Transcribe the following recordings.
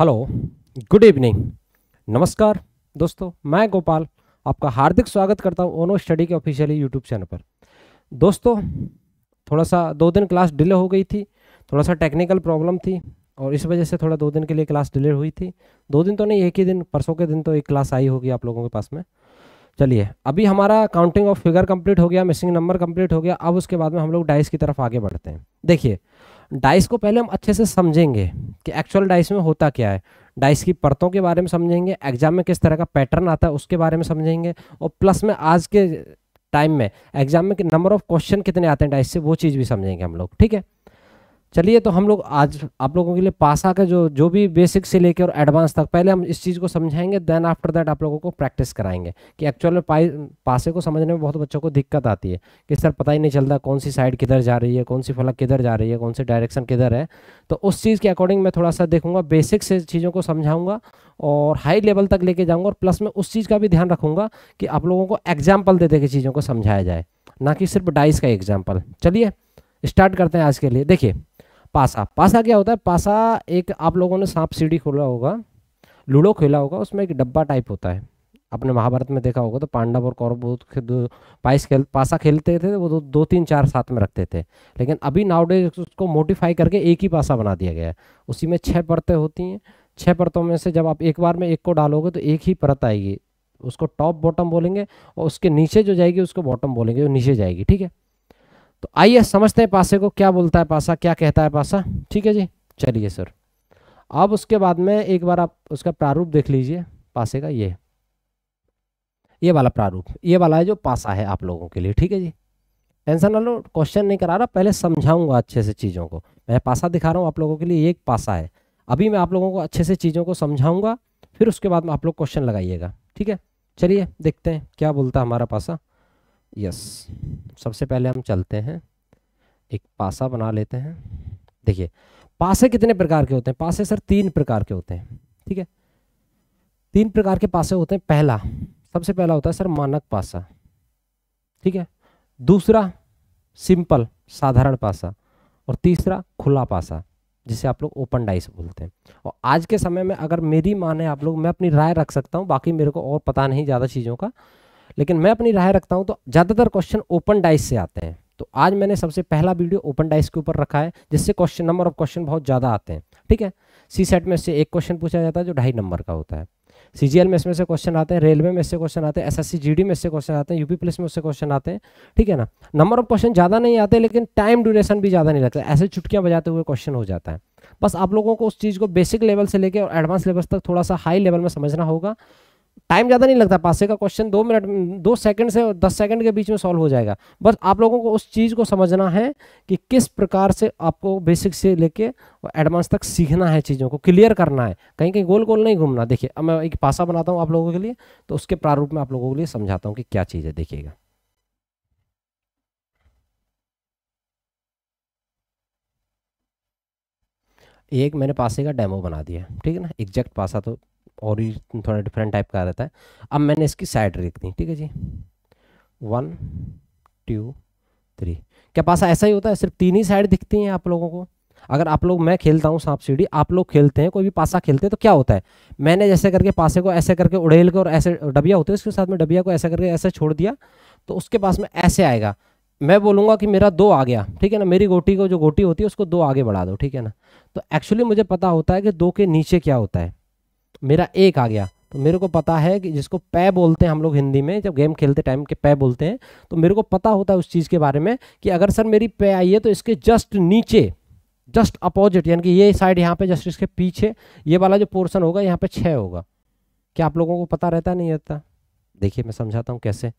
Hello good evening नमस्कार दोस्तों मैं गोपाल आपका हार्दिक स्वागत करता हूँ ओनो स्टडी के ऑफिशियली यूट्यूब चैनल पर दोस्तों थोड़ा सा दो दिन क्लास डिले हो गई थी थोड़ा सा टेक्निकल प्रॉब्लम थी और इस वजह से थोड़ा दो दिन के लिए क्लास डिले हुई थी दो दिन तो नहीं एक ही दिन परसों के दिन तो एक क्लास आई होगी आप लोगों के पास में चलिए अभी हमारा काउंटिंग ऑफ फिगर कंप्लीट हो गया मिसिंग नंबर कंप्लीट हो गया अब उसके बाद में हम लोग डाइस की तरफ आगे बढ़ते हैं देखिए डाइस को पहले हम अच्छे से समझेंगे कि एक्चुअल डाइस में होता क्या है डाइस की परतों के बारे में समझेंगे एग्जाम में किस तरह का पैटर्न आता है उसके बारे में समझेंगे और प्लस में आज के टाइम में एग्जाम में नंबर ऑफ क्वेश्चन कितने आते हैं डाइस से वो चीज़ भी समझेंगे हम लोग ठीक है चलिए तो हम लोग आज आप लोगों के लिए पासा के जो जो भी बेसिक से लेकर और एडवांस तक पहले हम इस चीज़ को समझाएंगे देन आफ्टर दैट आप लोगों को प्रैक्टिस कराएंगे कि एक्चुअल में पाई पासे को समझने में बहुत बच्चों को दिक्कत आती है कि सर पता ही नहीं चलता कौन सी साइड किधर जा रही है कौन सी फलक किधर जा रही है कौन सी डायरेक्शन किधर है तो उस चीज़ के अकॉर्डिंग मैं थोड़ा सा देखूंगा बेसिक से चीज़ों को समझाऊंगा और हाई लेवल तक लेके जाऊँगा और प्लस मैं उस चीज़ का भी ध्यान रखूँगा कि आप लोगों को एग्जाम्पल दे दे के चीज़ों को समझाया जाए ना कि सिर्फ डाइस का एग्जाम्पल चलिए स्टार्ट करते हैं आज के लिए देखिए पासा पासा क्या होता है पासा एक आप लोगों ने सांप सीढ़ी खोला होगा लूडो खेला होगा उसमें एक डब्बा टाइप होता है आपने महाभारत में देखा होगा तो पांडव और कौरव पाइस खेल पासा खेलते थे वो दो, दो तीन चार साथ में रखते थे लेकिन अभी नाउडे उसको मोडिफाई करके एक ही पासा बना दिया गया है उसी में छः परतें होती हैं छः परतों में से जब आप एक बार में एक को डालोगे तो एक ही परत आएगी उसको टॉप बॉटम बोलेंगे और उसके नीचे जो जाएगी उसको बॉटम बोलेंगे जो नीचे जाएगी ठीक है तो आइए समझते हैं पासे को क्या बोलता है पासा क्या कहता है पासा ठीक है जी चलिए सर अब उसके बाद में एक बार आप उसका प्रारूप देख लीजिए पासे का ये ये वाला प्रारूप ये वाला है जो पासा है आप लोगों के लिए ठीक है जी टेंशन ना लो क्वेश्चन नहीं करा रहा पहले समझाऊंगा अच्छे से चीज़ों को मैं पासा दिखा रहा हूँ आप लोगों के लिए एक पासा है अभी मैं आप लोगों को अच्छे से चीज़ों को समझाऊंगा फिर उसके बाद में आप लोग क्वेश्चन लगाइएगा ठीक है चलिए देखते हैं क्या बोलता है हमारा पासा यस सबसे पहले हम चलते हैं एक पासा बना लेते हैं देखिए पासे कितने प्रकार के होते हैं पासे सर तीन प्रकार के होते हैं ठीक है तीन प्रकार के पासे होते हैं पहला सबसे पहला होता है सर मानक पासा ठीक है दूसरा सिंपल साधारण पासा और तीसरा खुला पासा जिसे आप लोग ओपन डाइस बोलते हैं और आज के समय में अगर मेरी माने आप लोग मैं अपनी राय रख सकता हूँ बाकी मेरे को और पता नहीं ज़्यादा चीज़ों का लेकिन मैं अपनी राय रखता हूँ तो ज़्यादातर क्वेश्चन ओपन डाइस से आते हैं तो आज मैंने सबसे पहला वीडियो ओपन डाइस के ऊपर रखा है जिससे क्वेश्चन नंबर ऑफ क्वेश्चन बहुत ज़्यादा आते हैं ठीक है सी सेट में से एक क्वेश्चन पूछा जाता है जो ढाई नंबर का होता है सीजीएल में इसमें से क्वेश्चन आते हैं रेलवे में से क्वेश्चन आते हैं एसएससी जीडी में से क्वेश्चन आते हैं यूपी पुलिस में उससे क्वेश्चन आते हैं ठीक है ना नंबर ऑफ क्वेश्चन ज़्यादा नहीं आते लेकिन टाइम ड्यूरेशन भी ज़्यादा नहीं लगता ऐसे चुटकियां बजाते हुए क्वेश्चन हो जाता है बस आप लोगों को उस चीज़ को बेसिक लेवल से लेकर और एडवांस लेवल तक थोड़ा सा हाई लेवल में समझना होगा टाइम ज़्यादा नहीं लगता पासे का क्वेश्चन दो मिनट दो सेकंड से दस सेकंड के बीच में सॉल्व हो जाएगा बस आप लोगों को उस चीज़ को समझना है कि किस प्रकार से आपको बेसिक से लेके एडवांस तक सीखना है चीज़ों को क्लियर करना है कहीं कहीं गोल गोल नहीं घूमना देखिए अब मैं एक पासा बनाता हूँ आप लोगों के लिए तो उसके प्रारूप में आप लोगों के लिए समझाता हूँ कि क्या चीज़ है देखिएगा एक मैंने पासे का डेमो बना दिया ठीक है ना एग्जैक्ट पासा तो और ही थोड़ा डिफरेंट टाइप का रहता है अब मैंने इसकी साइड रेख दी ठीक है जी वन टू थ्री क्या पासा ऐसा ही होता है सिर्फ तीन ही साइड दिखती हैं आप लोगों को अगर आप लोग मैं खेलता हूँ सांप सीढ़ी आप लोग खेलते हैं कोई भी पासा खेलते हैं तो क्या होता है मैंने जैसे करके पासे को ऐसे करके उड़ेल के और ऐसे डबिया होते हैं उसके साथ में डबिया को ऐसे करके ऐसे छोड़ दिया तो उसके पास में ऐसे आएगा मैं बोलूँगा कि मेरा दो आ गया ठीक है ना मेरी गोटी को जो गोटी होती है उसको दो आगे बढ़ा दो ठीक है ना तो एक्चुअली मुझे पता होता है कि दो के नीचे क्या होता है मेरा एक आ गया तो मेरे को पता है कि जिसको पै बोलते हैं हम लोग हिंदी में जब गेम खेलते टाइम के पै बोलते हैं तो मेरे को पता होता है उस चीज़ के बारे में कि अगर सर मेरी पै आई है तो इसके जस्ट नीचे जस्ट अपोजिट यानी कि ये साइड यहाँ पे जस्ट इसके पीछे ये वाला जो पोर्सन होगा यहाँ पे छः होगा क्या आप लोगों को पता रहता नहीं रहता देखिए मैं समझाता हूँ कैसे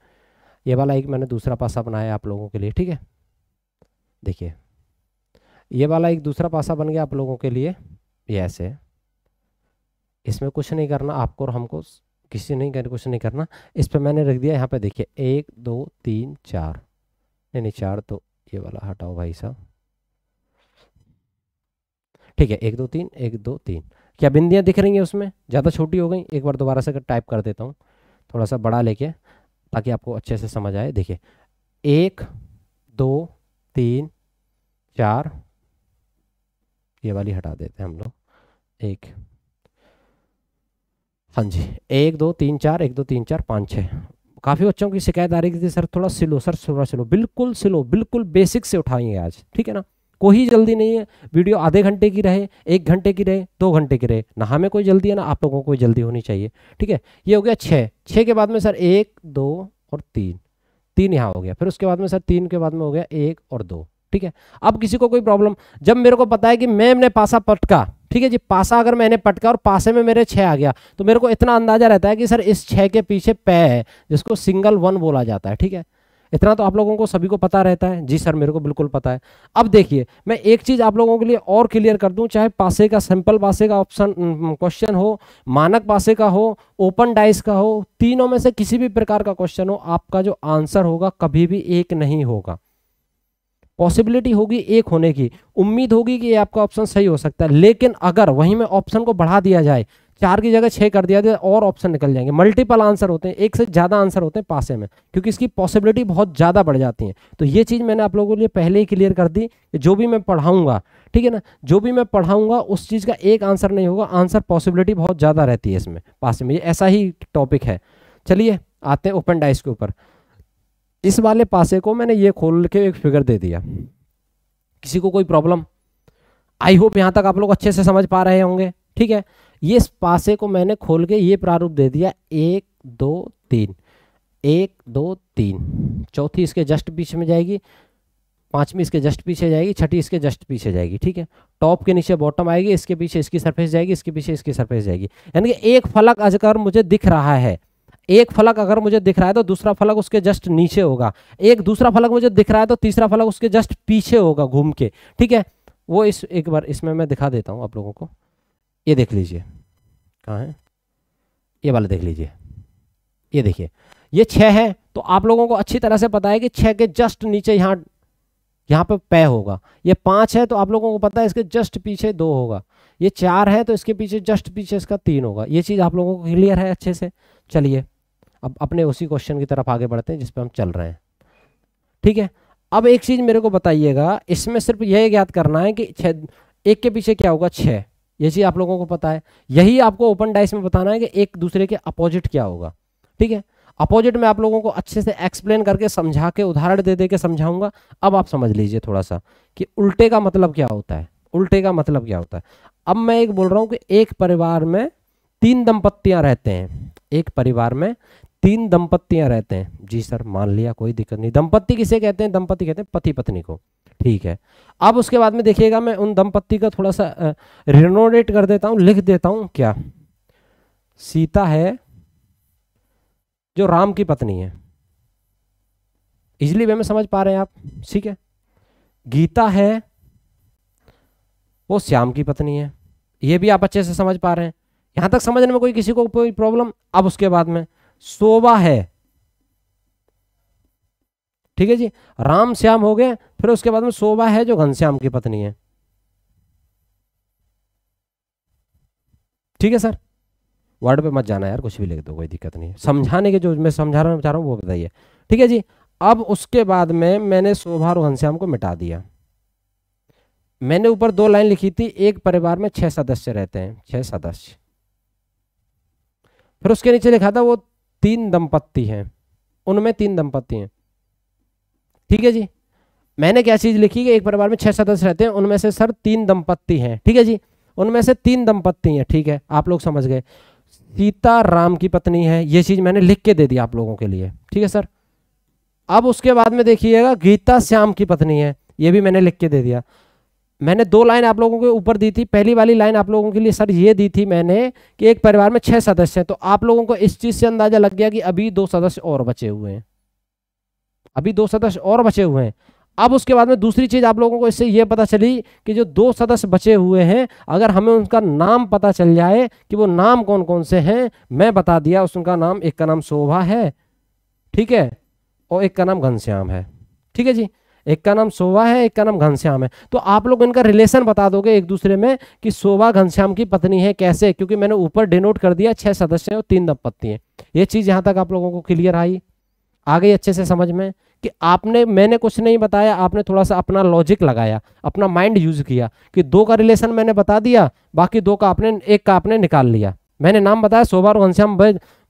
ये वाला एक मैंने दूसरा पासा बनाया आप लोगों के लिए ठीक है देखिए ये वाला एक दूसरा पासा बन गया आप लोगों के लिए ये ऐसे है इसमें कुछ नहीं करना आपको और हमको किसी नहीं कर कुछ नहीं करना इस पर मैंने रख दिया यहाँ पे देखिए एक दो तीन चार नहीं नहीं चार तो ये वाला हटाओ भाई साहब ठीक है एक दो तीन एक दो तीन क्या बिंदियाँ दिख रही हैं उसमें ज़्यादा छोटी हो गई एक बार दोबारा से टाइप कर देता हूँ थोड़ा सा बड़ा लेके ताकि आपको अच्छे से समझ आए देखिए एक दो तीन चार ये वाली हटा देते हैं हम लोग एक हाँ जी एक दो तीन चार एक दो तीन चार पाँच छः काफ़ी बच्चों की शिकायत आ रही थी सर थोड़ा सिलो सर थोड़ा सिलो बिल्कुल सिलो बिल्कुल बेसिक से उठाइए आज ठीक है ना कोई जल्दी नहीं है वीडियो आधे घंटे की रहे एक घंटे की रहे दो घंटे की रहे ना हमें कोई जल्दी है ना आप लोगों को कोई जल्दी होनी चाहिए ठीक है ये हो गया छः छः के बाद में सर एक दो और तीन तीन यहाँ हो गया फिर उसके बाद में सर तीन के बाद में हो गया एक और दो ठीक है अब किसी को कोई प्रॉब्लम जब मेरे को पता है कि मैम ने पासा पटका ठीक है जी पासा अगर मैंने पटका और पासे में मेरे छः आ गया तो मेरे को इतना अंदाजा रहता है कि सर इस छः के पीछे पै है जिसको सिंगल वन बोला जाता है ठीक है इतना तो आप लोगों को सभी को पता रहता है जी सर मेरे को बिल्कुल पता है अब देखिए मैं एक चीज़ आप लोगों के लिए और क्लियर कर दूं चाहे पासे का सिंपल पासे का ऑप्शन क्वेश्चन हो मानक पासे का हो ओपन डाइस का हो तीनों में से किसी भी प्रकार का क्वेश्चन हो आपका जो आंसर होगा कभी भी एक नहीं होगा पॉसिबिलिटी होगी एक होने की उम्मीद होगी कि ये आपका ऑप्शन सही हो सकता है लेकिन अगर वहीं में ऑप्शन को बढ़ा दिया जाए चार की जगह छः कर दिया जाए और ऑप्शन निकल जाएंगे मल्टीपल आंसर होते हैं एक से ज़्यादा आंसर होते हैं पासे में क्योंकि इसकी पॉसिबिलिटी बहुत ज़्यादा बढ़ जाती है तो ये चीज़ मैंने आप लोगों के लिए पहले ही क्लियर कर दी कि जो भी मैं पढ़ाऊँगा ठीक है ना जो भी मैं पढ़ाऊँगा उस चीज़ का एक आंसर नहीं होगा आंसर पॉसिबिलिटी बहुत ज़्यादा रहती है इसमें पासे में ये ऐसा ही टॉपिक है चलिए आते हैं ओपन डाइस के ऊपर इस वाले पासे को मैंने ये खोल के एक फिगर दे दिया किसी को कोई प्रॉब्लम आई होप यहाँ तक आप लोग अच्छे से समझ पा रहे होंगे ठीक है ये इस पासे को मैंने खोल के ये प्रारूप दे दिया एक दो तीन एक दो तीन चौथी इसके जस्ट पीछे में जाएगी पांचवी इसके जस्ट पीछे जाएगी छठी इसके जस्ट पीछे जाएगी ठीक है टॉप के नीचे बॉटम आएगी इसके पीछे इसकी सरफेस जाएगी इसके पीछे इसकी सरफेस जाएगी यानी कि एक फलक अजकर मुझे दिख रहा है एक फलक अगर मुझे दिख रहा है तो दूसरा फलक उसके जस्ट नीचे होगा एक दूसरा फलक मुझे दिख रहा है तो तीसरा फलक उसके जस्ट पीछे होगा घूम के ठीक है वो इस एक बार इसमें मैं दिखा देता हूँ आप लोगों को ये देख लीजिए कहाँ है ये वाला देख लीजिए ये देखिए ये छः है तो आप लोगों को अच्छी तरह से पता है कि छः के जस्ट नीचे यहाँ यहाँ पे पै होगा ये पाँच है तो आप लोगों को पता है इसके जस्ट पीछे दो होगा ये चार है तो इसके पीछे जस्ट पीछे इसका तीन होगा ये चीज़ आप लोगों को क्लियर है अच्छे से चलिए अब अपने उसी क्वेश्चन की तरफ आगे बढ़ते हैं जिस पर हम चल रहे हैं ठीक है अब एक चीज़ मेरे को बताइएगा इसमें सिर्फ यह याद करना है कि छ एक के पीछे क्या होगा छः ये चीज़ आप लोगों को पता है यही आपको ओपन डाइस में बताना है कि एक दूसरे के अपोजिट क्या होगा ठीक है अपोजिट में आप लोगों को अच्छे से एक्सप्लेन करके समझा के उदाहरण दे दे के समझाऊंगा अब आप समझ लीजिए थोड़ा सा कि उल्टे का मतलब क्या होता है उल्टे का मतलब क्या होता है अब मैं एक बोल रहा हूँ कि एक परिवार में तीन दंपत्तियां रहते हैं एक परिवार में तीन दंपत्तियां रहते हैं जी सर मान लिया कोई दिक्कत नहीं दंपत्ति किसे कहते हैं दंपत्ति कहते हैं पति पत्नी को ठीक है अब उसके बाद में देखिएगा मैं उन दंपत्ति का थोड़ा सा रिनोडेट कर देता हूं लिख देता हूं क्या सीता है जो राम की पत्नी है इजली वे में समझ पा रहे हैं आप ठीक है गीता है वो श्याम की पत्नी है ये भी आप अच्छे से समझ पा रहे हैं यहां तक समझने में कोई किसी को कोई प्रॉब्लम अब उसके बाद में सोवा है ठीक है जी राम श्याम हो गए फिर उसके बाद में शोभा है जो घनश्याम की पत्नी है ठीक है सर वर्ड पे मत जाना यार कुछ भी लिख दो कोई दिक्कत नहीं है समझाने के जो मैं समझाना चाह रहा हूं वो बताइए ठीक है जी अब उसके बाद में मैंने शोभा और घनश्याम को मिटा दिया मैंने ऊपर दो लाइन लिखी थी एक परिवार में छह सदस्य रहते हैं छह सदस्य फिर उसके नीचे लिखा था वो तीन दंपत्ति हैं उनमें तीन दंपत्ति हैं ठीक है जी मैंने क्या चीज लिखी कि एक परिवार में छह सदस्य रहते हैं उनमें से सर तीन दंपत्ति हैं ठीक है जी उनमें से तीन दंपत्ति हैं ठीक है आप लोग समझ गए सीता राम की पत्नी है ये चीज मैंने लिख के दे दी आप लोगों के लिए ठीक है सर अब उसके बाद में देखिएगा गीता श्याम की पत्नी है ये भी मैंने लिख के दे दिया मैंने दो लाइन आप लोगों के ऊपर दी थी पहली वाली लाइन आप लोगों के लिए सर ये दी थी मैंने कि एक परिवार में छह सदस्य हैं तो आप लोगों को इस चीज़ से अंदाजा लग गया कि अभी दो सदस्य और बचे हुए हैं अभी दो सदस्य और बचे हुए हैं अब उसके बाद में दूसरी चीज़ आप लोगों को इससे ये पता चली कि जो दो सदस्य बचे हुए हैं अगर हमें उनका नाम पता चल जाए कि वो नाम कौन कौन से हैं मैं बता दिया उसका नाम एक का नाम शोभा है ठीक है और एक का नाम घनश्याम है ठीक है जी एक का नाम शोभा है एक का नाम घनश्याम है तो आप लोग इनका रिलेशन बता दोगे एक दूसरे में कि शोभा घनश्याम की पत्नी है कैसे क्योंकि मैंने ऊपर डिनोट कर दिया छह सदस्य और तीन दंपत्ति हैं ये चीज़ यहाँ तक आप लोगों को क्लियर आई आ गई अच्छे से समझ में कि आपने मैंने कुछ नहीं बताया आपने थोड़ा सा अपना लॉजिक लगाया अपना माइंड यूज किया कि दो का रिलेशन मैंने बता दिया बाकी दो का आपने एक का आपने निकाल लिया मैंने नाम बताया शोभा और घनश्याम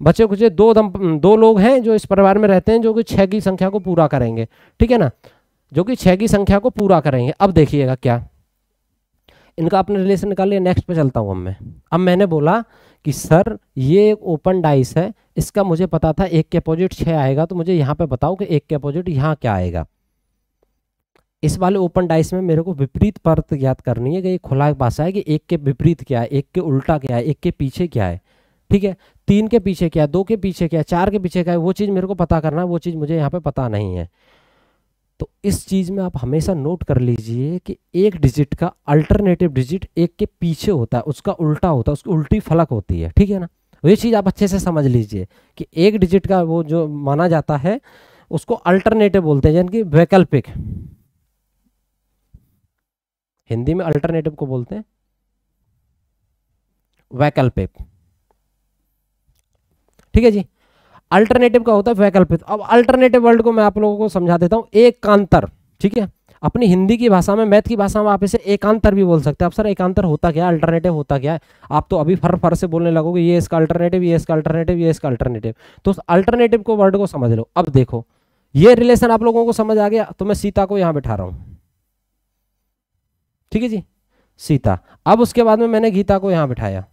बचे कुछ दो दम दो लोग हैं जो इस परिवार में रहते हैं जो कि छः की संख्या को पूरा करेंगे ठीक है ना जो कि छह की संख्या को पूरा करेंगे अब देखिएगा क्या इनका अपने रिलेशन निकाल लिया नेक्स्ट पे चलता हूँ अब मैं अब मैंने बोला कि सर ये एक ओपन डाइस है इसका मुझे पता था एक के अपोजिट छः आएगा तो मुझे यहाँ पे बताओ कि एक के अपोजिट यहाँ क्या आएगा इस वाले ओपन डाइस में मेरे को विपरीत परत ज्ञात करनी है कि ये खुला पासा है कि एक के विपरीत क्या है एक के उल्टा क्या है एक के पीछे क्या है ठीक है तीन के पीछे क्या है दो के पीछे क्या है चार के पीछे क्या है वो चीज़ मेरे को पता करना है वो चीज़ मुझे यहाँ पे पता नहीं है तो इस चीज़ में आप हमेशा नोट कर लीजिए कि एक डिजिट का अल्टरनेटिव डिजिट एक के पीछे होता है उसका उल्टा होता है उसकी उल्टी फलक होती है ठीक है ना तो ये चीज़ आप अच्छे से समझ लीजिए कि एक डिजिट का वो जो माना जाता है उसको अल्टरनेटिव बोलते हैं यानी कि वैकल्पिक हिंदी में अल्टरनेटिव को बोलते हैं वैकल्पिक ठीक है जी अल्टरनेटिव का होता है वैकल्पिक अब अल्टरनेटिव वर्ल्ड को मैं आप लोगों को समझा देता हूँ एकांतर ठीक है अपनी हिंदी की भाषा में मैथ की भाषा में आप इसे एकांतर भी बोल सकते हैं अब सर एकांतर होता क्या अल्टरनेटिव होता क्या है आप तो अभी फर फर से बोलने लगोगे ये इसका अल्टरनेटिव ये इसका अल्टरनेटिव ये इसका अल्टरनेटिव तो अल्टरनेटिव को वर्ड को समझ लो अब देखो ये रिलेशन आप लोगों को समझ आ गया तो मैं सीता को यहां बैठा रहा हूं ठीक है जी सीता अब उसके बाद में मैंने गीता को यहां बिठाया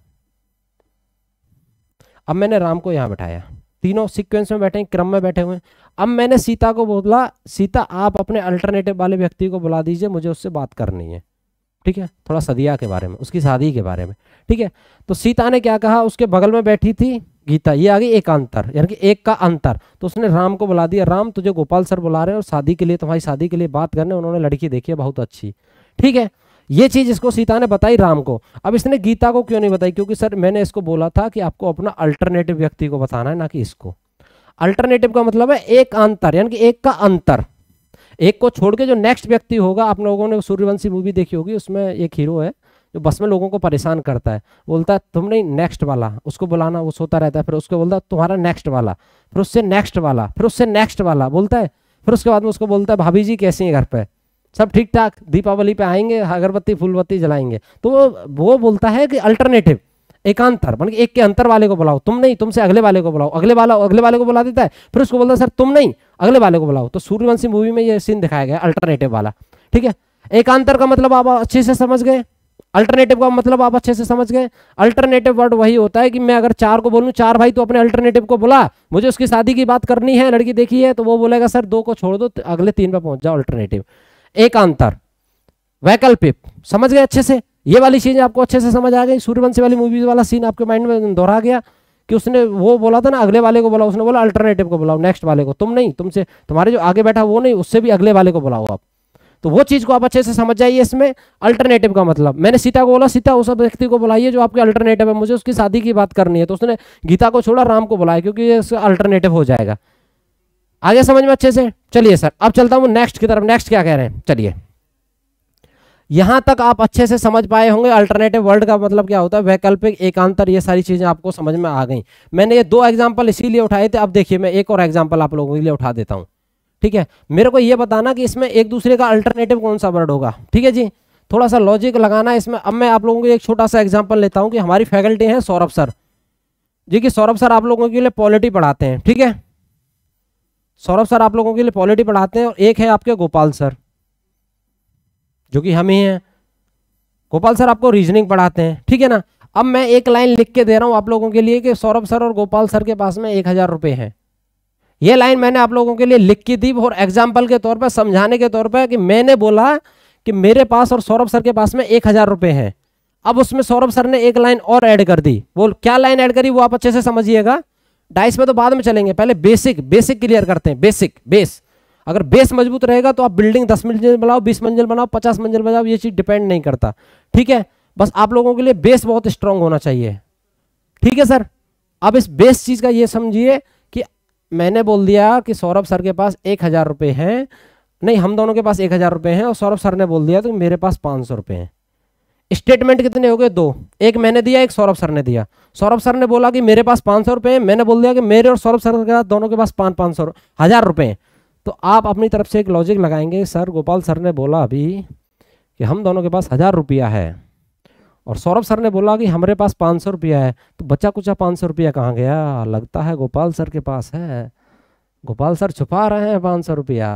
अब मैंने राम को यहां बिठाया तीनों सीक्वेंस में बैठे हैं क्रम में बैठे हुए हैं अब मैंने सीता को बोला सीता आप अपने अल्टरनेटिव वाले व्यक्ति को बुला दीजिए मुझे उससे बात करनी है ठीक है थोड़ा सदिया के बारे में उसकी शादी के बारे में ठीक है तो सीता ने क्या कहा उसके बगल में बैठी थी गीता ये आ गई एक अंतर यानी कि एक का अंतर तो उसने राम को बुला दिया राम तुझे गोपाल सर बुला रहे हैं और शादी के लिए तुम्हारी शादी के लिए बात करने उन्होंने लड़की देखी है बहुत अच्छी ठीक है ये चीज इसको सीता ने बताई राम को अब इसने गीता को क्यों नहीं बताई क्योंकि सर मैंने इसको बोला था कि आपको अपना अल्टरनेटिव व्यक्ति को बताना है ना कि इसको अल्टरनेटिव का मतलब है एक अंतर यानी कि एक का अंतर एक को छोड़ के जो नेक्स्ट व्यक्ति होगा आप लोगों ने सूर्यवंशी मूवी देखी होगी उसमें एक हीरो है जो बस में लोगों को परेशान करता है बोलता है तुम नहीं नेक्स्ट वाला उसको बुलाना वो सोता रहता है फिर उसको बोलता है तुम्हारा नेक्स्ट वाला फिर उससे नेक्स्ट वाला फिर उससे नेक्स्ट वाला बोलता है फिर उसके बाद में उसको बोलता है भाभी जी कैसी हैं घर पर सब ठीक ठाक दीपावली पे आएंगे अगरबत्ती फूलबत्ती जलाएंगे तो वो वो बोलता है कि अल्टरनेटिव एकांतर मतलब एक के अंतर वाले को बुलाओ तुम नहीं तुमसे अगले वाले को बुलाओ अगले वाला अगले वाले को बुला देता है फिर उसको बोलता है सर तुम नहीं अगले वाले को बुलाओ तो सूर्यवंशी मूवी में ये सीन दिखाया गया अल्टरनेटिव वाला ठीक है एकांतर का मतलब आप अच्छे से समझ गए अल्टरनेटिव का मतलब आप अच्छे से समझ गए अल्टरनेटिव वर्ड वही होता है कि मैं अगर चार को बोलूँ चार भाई तो अपने अल्टरनेटिव को बोला मुझे उसकी शादी की बात करनी है लड़की देखी है तो वो बोलेगा सर दो को छोड़ दो तो अगले तीन पर पहुंच जाओ अल्टरनेटिव एकांतर वैकल्पिक समझ गए अच्छे से ये वाली चीज आपको अच्छे से समझ आ गई सूर्यवंशी वाली मूवीज वाला सीन आपके माइंड में दोहरा गया कि उसने वो बोला था ना अगले वाले को बोला उसने बोला अल्टरनेटिव को बुलाओ नेक्स्ट वाले को तुम नहीं तुमसे तुम्हारे जो आगे बैठा वो नहीं उससे भी अगले वाले को बुलाओ आप तो वो चीज़ को आप अच्छे से समझ जाइए इसमें अल्टरनेटिव का मतलब मैंने सीता को बोला सीता उस व्यक्ति को बुलाइए जो आपके अल्टरनेटिव है मुझे उसकी शादी की बात करनी है तो उसने गीता को छोड़ा राम को बुलाया क्योंकि ये अल्टरनेटिव हो जाएगा आ गया समझ में अच्छे से चलिए सर अब चलता हूँ नेक्स्ट की तरफ नेक्स्ट क्या कह रहे हैं चलिए यहाँ तक आप अच्छे से समझ पाए होंगे अल्टरनेटिव वर्ल्ड का मतलब क्या होता है वैकल्पिक एकांतर ये सारी चीज़ें आपको समझ में आ गई मैंने ये दो एग्जाम्पल इसीलिए उठाए थे अब देखिए मैं एक और एग्जाम्पल आप लोगों के लिए उठा देता हूँ ठीक है मेरे को ये बताना कि इसमें एक दूसरे का अल्टरनेटिव कौन सा वर्ड होगा ठीक है जी थोड़ा सा लॉजिक लगाना है इसमें अब मैं आप लोगों को एक छोटा सा एग्जाम्पल लेता हूँ कि हमारी फैकल्टी है सौरभ सर जी कि सौरभ सर आप लोगों के लिए पॉलिटी पढ़ाते हैं ठीक है सौरभ सर आप लोगों के लिए पॉलिटी पढ़ाते हैं और एक है आपके गोपाल सर जो कि हम ही हैं गोपाल सर आपको रीजनिंग पढ़ाते हैं ठीक है ना अब मैं एक लाइन लिख के दे रहा हूँ आप लोगों के लिए कि सौरभ सर और गोपाल सर के पास में एक हज़ार रुपये हैं ये लाइन मैंने आप लोगों के लिए लिख के दी और एग्जाम्पल के तौर पर समझाने के तौर पर कि मैंने बोला कि मेरे पास और सौरभ सर के पास में एक हज़ार रुपये हैं अब उसमें सौरभ सर ने एक लाइन और ऐड कर दी वो क्या लाइन ऐड करी वो आप अच्छे से समझिएगा डाइस में तो बाद में चलेंगे पहले बेसिक बेसिक क्लियर करते हैं बेसिक बेस अगर बेस मजबूत रहेगा तो आप बिल्डिंग दस मंजिल बनाओ बीस मंजिल बनाओ पचास मंजिल बनाओ ये चीज़ डिपेंड नहीं करता ठीक है बस आप लोगों के लिए बेस बहुत स्ट्रांग होना चाहिए ठीक है सर अब इस बेस चीज़ का ये समझिए कि मैंने बोल दिया कि सौरभ सर के पास एक हज़ार रुपये हैं नहीं हम दोनों के पास एक हज़ार रुपये हैं और सौरभ सर ने बोल दिया तो मेरे पास पाँच सौ रुपये हैं स्टेटमेंट कितने हो गए दो एक मैंने दिया एक सौरभ सर ने दिया सौरभ सर ने बोला कि मेरे पास पाँच सौ रुपये मैंने बोल दिया कि मेरे और सौरभ सर के दोनों के पास पाँच पाँच सौ हज़ार रुपये तो आप अपनी तरफ से एक लॉजिक लगाएंगे सर गोपाल सर ने बोला अभी कि हम दोनों के पास हज़ार रुपया है और सौरभ सर ने बोला कि हमारे पास पाँच सौ रुपया है तो बच्चा कुचा पाँच सौ रुपया कहाँ गया लगता है गोपाल सर के पास है गोपाल सर छुपा रहे हैं पाँच सौ रुपया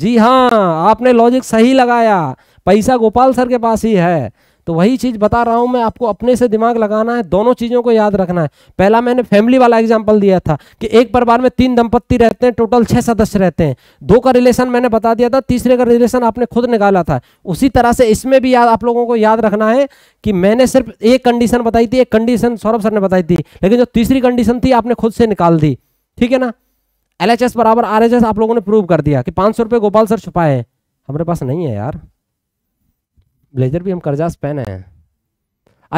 जी हाँ आपने लॉजिक सही लगाया पैसा गोपाल सर के पास ही है तो वही चीज़ बता रहा हूं मैं आपको अपने से दिमाग लगाना है दोनों चीज़ों को याद रखना है पहला मैंने फैमिली वाला एग्जाम्पल दिया था कि एक परिवार में तीन दंपत्ति रहते हैं टोटल छह सदस्य रहते हैं दो का रिलेशन मैंने बता दिया था तीसरे का रिलेशन आपने खुद निकाला था उसी तरह से इसमें भी याद आप लोगों को याद रखना है कि मैंने सिर्फ एक कंडीशन बताई थी एक कंडीशन सौरभ सर ने बताई थी लेकिन जो तीसरी कंडीशन थी आपने खुद से निकाल दी ठीक है ना एल बराबर आर आप लोगों ने प्रूव कर दिया कि पांच सौ गोपाल सर छुपाए हैं हमारे पास नहीं है यार ब्लेजर भी हम कर्जा से पहने हैं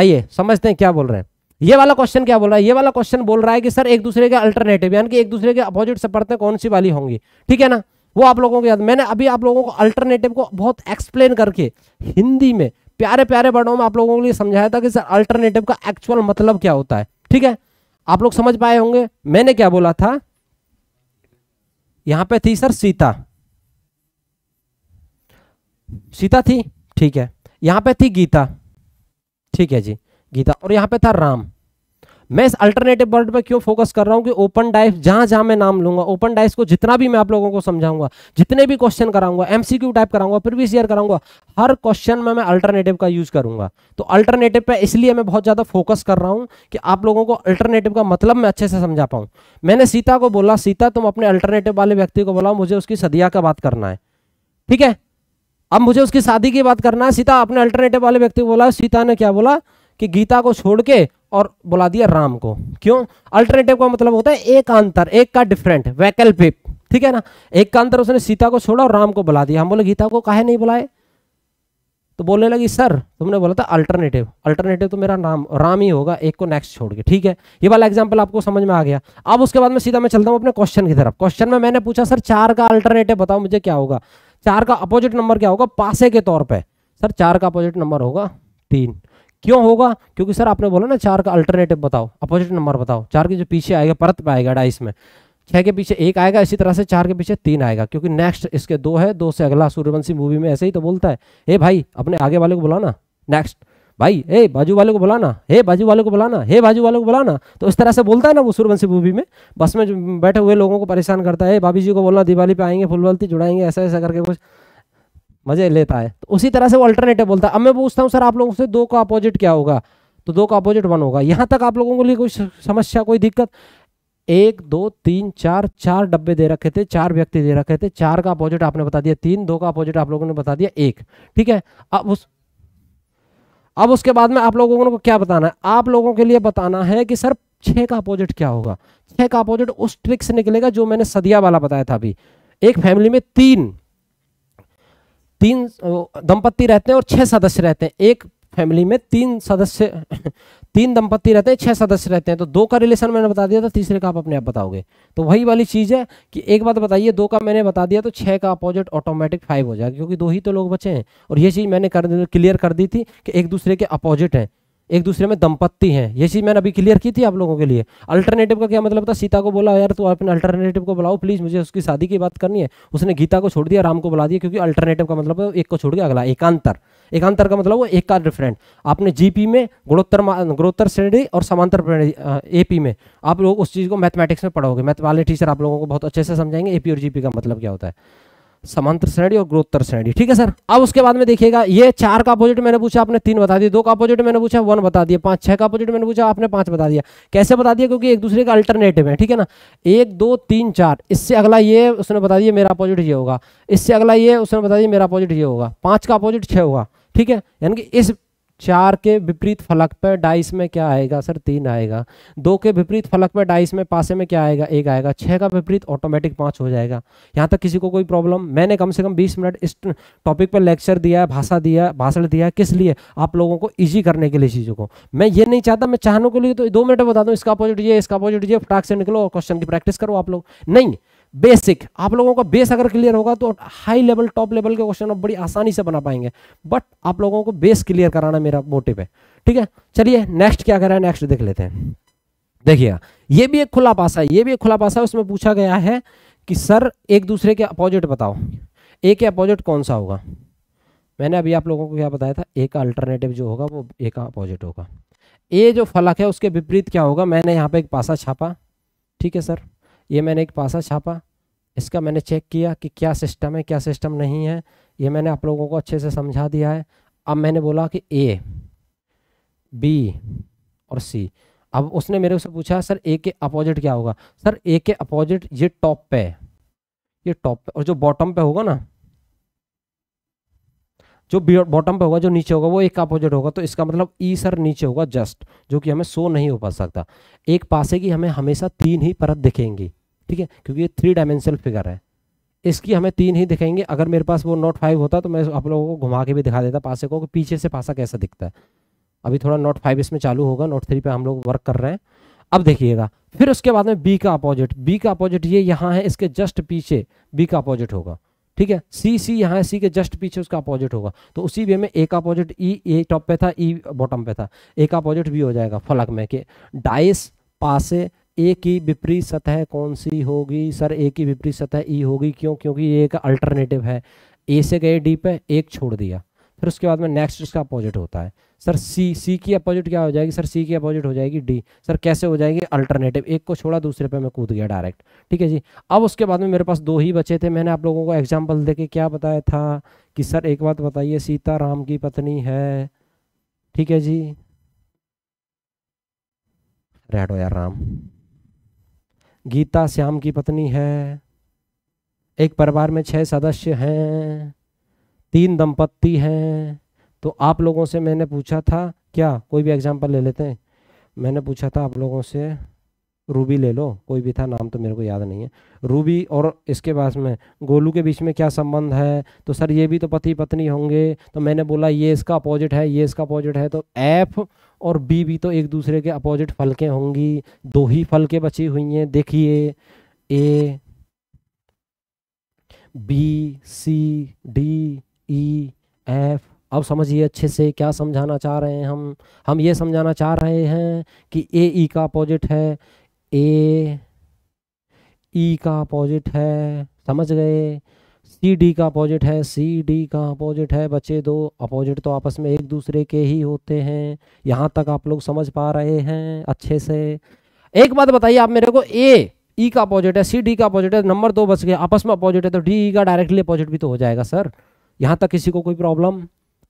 आइए समझते हैं क्या बोल रहे हैं ये वाला क्वेश्चन क्या बोल रहा है ये वाला क्वेश्चन बोल रहा है कि सर एक दूसरे के अल्टरनेटिव यानी कि एक दूसरे के अपोजिट से पढ़ते हैं कौन सी वाली होंगी ठीक है ना वो आप लोगों को याद मैंने अभी आप लोगों को अल्टरनेटिव को बहुत एक्सप्लेन करके हिंदी में प्यारे प्यारे वर्णों में आप लोगों के लिए समझाया था कि सर अल्टरनेटिव का एक्चुअल मतलब क्या होता है ठीक है आप लोग समझ पाए होंगे मैंने क्या बोला था यहां पे थी सर सीता सीता थी ठीक है यहां पे थी गीता ठीक है जी गीता और यहां पे था राम मैं इस अल्टरनेटिव वर्ल्ड पे क्यों फोकस कर रहा हूं कि ओपन डाइस जहां जहां मैं नाम लूंगा ओपन डाइस को जितना भी मैं आप लोगों को समझाऊंगा जितने भी क्वेश्चन कराऊंगा एमसीक्यू टाइप कराऊंगा प्रीवियस ईयर कराऊंगा हर क्वेश्चन में मैं अल्टरनेटिव का यूज करूंगा तो अल्टरनेटिव पे इसलिए मैं बहुत ज्यादा फोकस कर रहा हूं कि आप लोगों को अल्टरनेटिव का मतलब मैं अच्छे से समझा पाऊं मैंने सीता को बोला सीता तुम अपने अल्टरनेटिव वाले व्यक्ति को बोला मुझे उसकी सदिया का बात करना है ठीक है अब मुझे उसकी शादी की बात करना है सीता अपने अल्टरनेटिव वाले व्यक्ति को बोला सीता ने क्या बोला कि गीता को छोड़ के और बुला दिया राम को क्यों अल्टरनेटिव का मतलब होता है एक अंतर एक का डिफरेंट वैकल्पिक ठीक है ना एक का अंतर उसने सीता को छोड़ा और राम को बुला दिया हम बोले गीता को काहे नहीं बुलाए तो बोलने लगी सर तुमने बोला था अल्टरनेटिव अल्टरनेटिव तो मेरा नाम राम ही होगा एक को नेक्स्ट छोड़ के ठीक है ये वाला एग्जाम्पल आपको समझ में आ गया अब उसके बाद में सीधा मैं चलता हूँ अपने क्वेश्चन की तरफ क्वेश्चन में मैंने पूछा सर चार का अल्टरनेटिव बताओ मुझे क्या होगा चार का अपोजिट नंबर क्या होगा पासे के तौर पर सर चार का अपोजिट नंबर होगा तीन क्यों होगा क्योंकि सर आपने बोला ना चार का अल्टरनेटिव बताओ अपोजिट नंबर बताओ चार के जो पीछे आएगा परत पे आएगा डाइस में छः के पीछे एक आएगा इसी तरह से चार के पीछे तीन आएगा क्योंकि नेक्स्ट इसके दो है दो से अगला सूर्यवंशी मूवी में ऐसे ही तो बोलता है ए भाई अपने आगे वाले को बुलाना नेक्स्ट भाई हे बाजू वाले को बुलाना हे बाजू वाले को बुलाना हे बाजू वाले को बुलाना तो इस तरह से बोलता है ना वो सूर्यवंशी मूवी में बस में बैठे हुए लोगों को परेशान करता है भाभी जी को बोलना दिवाली पे आएंगे फुलबलती जुड़ाएंगे ऐसा ऐसा करके कुछ मजे लेता है तो उसी तरह से वो अल्टरनेटिव बोलता है अब मैं पूछता हूँ सर आप लोगों से दो का अपोजिट क्या होगा तो दो का अपोजिट वन होगा यहाँ तक आप लोगों के लिए कोई समस्या कोई दिक्कत एक दो तीन चार चार डब्बे दे रखे थे चार व्यक्ति दे रखे थे चार का अपोजिट आपने बता दिया तीन दो का अपोजिट आप लोगों ने बता दिया एक ठीक है अब उस अब उसके बाद में आप लोगों को क्या बताना है आप लोगों के लिए बताना है कि सर छः का अपोजिट क्या होगा छः का अपोजिट उस ट्रिक से निकलेगा जो मैंने सदिया वाला बताया था अभी एक फैमिली में तीन तीन दंपत्ति रहते हैं और छह सदस्य रहते हैं एक फैमिली में तीन सदस्य तीन दंपत्ति रहते हैं छह सदस्य रहते हैं तो दो का रिलेशन मैंने बता दिया था तीसरे का आप अपने आप बताओगे तो वही वाली चीज़ है कि एक बात बताइए दो का मैंने बता दिया तो छः का अपोजिट ऑटोमेटिक फाइव हो जाएगा क्योंकि दो ही तो लोग बचे हैं और ये चीज़ मैंने कर क्लियर कर दी थी कि एक दूसरे के अपोजिट हैं एक दूसरे में दंपत्ति हैं ये चीज़ मैंने अभी क्लियर की थी आप लोगों के लिए अल्टरनेटिव का क्या मतलब था सीता को बोला यार तू अपने अल्टरनेटिव को बुलाओ प्लीज़ मुझे उसकी शादी की बात करनी है उसने गीता को छोड़ दिया राम को बुला दिया क्योंकि अल्टरनेटिव का मतलब एक को छोड़ दिया अगला एकांतर एकांतर का मतलब वो एक का डिफरेंट आपने जीपी में गुणोत्तर गुणोत्तर श्रेणी और समांतर एपी में आप लोग उस चीज़ को मैथमेटिक्स में पढ़ोगे मैथ वाले टीचर आप लोगों को बहुत अच्छे से समझाएंगे एपी और जीपी का मतलब क्या होता है समांतर श्रेणी और ग्रोत्तर श्रेणी ठीक है सर अब उसके बाद में देखिएगा ये चार का अपोजिट मैंने पूछा आपने तीन बता दिया दो का अपोजिट मैंने पूछा वन बता दिया पांच छह का अपोजिट मैंने पूछा आपने पांच बता दिया कैसे बता दिया क्योंकि एक दूसरे का अल्टरनेटिव है ठीक है ना एक दो तीन चार इससे अगला ये उसने बता दिया मेरा अपोजिट ये होगा इससे अगला ये उसने बता दिया मेरा अपोजिट ये होगा पांच का अपोजिट छह होगा ठीक है यानी कि इस चार के विपरीत फलक पर डाइस में क्या आएगा सर तीन आएगा दो के विपरीत फलक पर डाइस में पासे में क्या आएगा एक आएगा छः का विपरीत ऑटोमेटिक पाँच हो जाएगा यहाँ तक किसी को कोई प्रॉब्लम मैंने कम से कम बीस मिनट इस टॉपिक पर लेक्चर दिया है भाषा दिया भाषण दिया है किस लिए आप लोगों को ईजी करने के लिए चीज़ों को मैं ये नहीं चाहता मैं चाहनों के लिए तो दो मिनट बता दूँ इसका अपोजिट ये इसका अपोजिट ये फटाक से निकलो और क्वेश्चन की प्रैक्टिस करो आप लोग नहीं बेसिक आप लोगों का बेस अगर क्लियर होगा तो हाई लेवल टॉप लेवल के क्वेश्चन आप बड़ी आसानी से बना पाएंगे बट आप लोगों को बेस क्लियर कराना मेरा मोटिव है ठीक है चलिए नेक्स्ट क्या करें है नेक्स्ट देख लेते हैं देखिए ये भी एक खुला पासा है ये भी एक खुला पासा है उसमें पूछा गया है कि सर एक दूसरे के अपोजिट बताओ ए के अपोजिट कौन सा होगा मैंने अभी आप लोगों को क्या बताया था ए का अल्टरनेटिव जो होगा वो ए का अपोजिट होगा ए जो फलक है उसके विपरीत क्या होगा मैंने यहाँ पे एक पासा छापा ठीक है सर ये मैंने एक पासा छापा इसका मैंने चेक किया कि क्या सिस्टम है क्या सिस्टम नहीं है ये मैंने आप लोगों को अच्छे से समझा दिया है अब मैंने बोला कि ए बी और सी अब उसने मेरे से पूछा सर ए के अपोजिट क्या होगा सर ए के अपोजिट ये टॉप पे है ये टॉप पे और जो बॉटम पे होगा ना जो बॉटम पे होगा जो नीचे होगा वो एक अपोजिट होगा तो इसका मतलब ई e, सर नीचे होगा जस्ट जो कि हमें सो नहीं हो पा सकता एक पासे की हमें हमेशा तीन ही परत दिखेंगी ठीक है क्योंकि ये थ्री डायमेंशनल फिगर है इसकी हमें तीन ही दिखेंगे अगर मेरे पास वो नोट फाइव होता तो मैं आप लोगों को घुमा के भी दिखा देता पासे को कि पीछे से पासा कैसा दिखता है अभी थोड़ा नोट फाइव इसमें चालू होगा नोट थ्री पे हम लोग वर्क कर रहे हैं अब देखिएगा फिर उसके बाद में बी का अपोजिट बी का अपोजिट ये यहाँ है इसके जस्ट पीछे बी का अपोजिट होगा ठीक है सी सी यहाँ है सी के जस्ट पीछे उसका अपोजिट होगा तो उसी वे में ए का अपोजिट ई ए टॉप पे था ई e बॉटम पे था ए का अपोजिट बी हो जाएगा फलक में कि डाइस पासे ए की विपरीत सतह कौन सी होगी सर ए की विपरीत सतह ई e होगी क्यों क्योंकि ये एक अल्टरनेटिव है ए से गए डी पे एक छोड़ दिया फिर उसके बाद में नेक्स्ट इसका अपोजिट होता है सर सी सी की अपोजिट क्या हो जाएगी सर सी की अपोजिट हो जाएगी डी सर कैसे हो जाएगी अल्टरनेटिव एक को छोड़ा दूसरे पे मैं कूद गया डायरेक्ट ठीक है जी अब उसके बाद में मेरे पास दो ही बचे थे मैंने आप लोगों को एग्जाम्पल दे के क्या बताया था कि सर एक बात बताइए सीता राम की पत्नी है ठीक है जी हो यार राम गीता श्याम की पत्नी है एक परिवार में छह सदस्य हैं तीन दंपत्ति हैं तो आप लोगों से मैंने पूछा था क्या कोई भी एग्जाम्पल ले लेते हैं मैंने पूछा था आप लोगों से रूबी ले लो कोई भी था नाम तो मेरे को याद नहीं है रूबी और इसके बाद में गोलू के बीच में क्या संबंध है तो सर ये भी तो पति पत्नी होंगे तो मैंने बोला ये इसका अपोजिट है ये इसका अपोजिट है तो एफ और बी भी तो एक दूसरे के अपोजिट फलकें होंगी दो ही के बची हुई हैं देखिए A B C D E F अब समझिए अच्छे से क्या समझाना चाह रहे हैं हम हम ये समझाना चाह रहे हैं कि ए ई e का अपोजिट है ए ई e का अपोजिट है समझ गए सी डी का अपोजिट है सी डी का अपोजिट है बच्चे दो अपोजिट तो आपस में एक दूसरे के ही होते हैं यहाँ तक आप लोग समझ पा रहे हैं अच्छे से एक बात बताइए आप मेरे को ए ई e का अपोजिट है सी डी का अपोजिट है नंबर दो बच गए आपस में अपोजिट है तो डी ई e का डायरेक्टली अपोजिट भी तो हो जाएगा सर यहाँ तक किसी को कोई प्रॉब्लम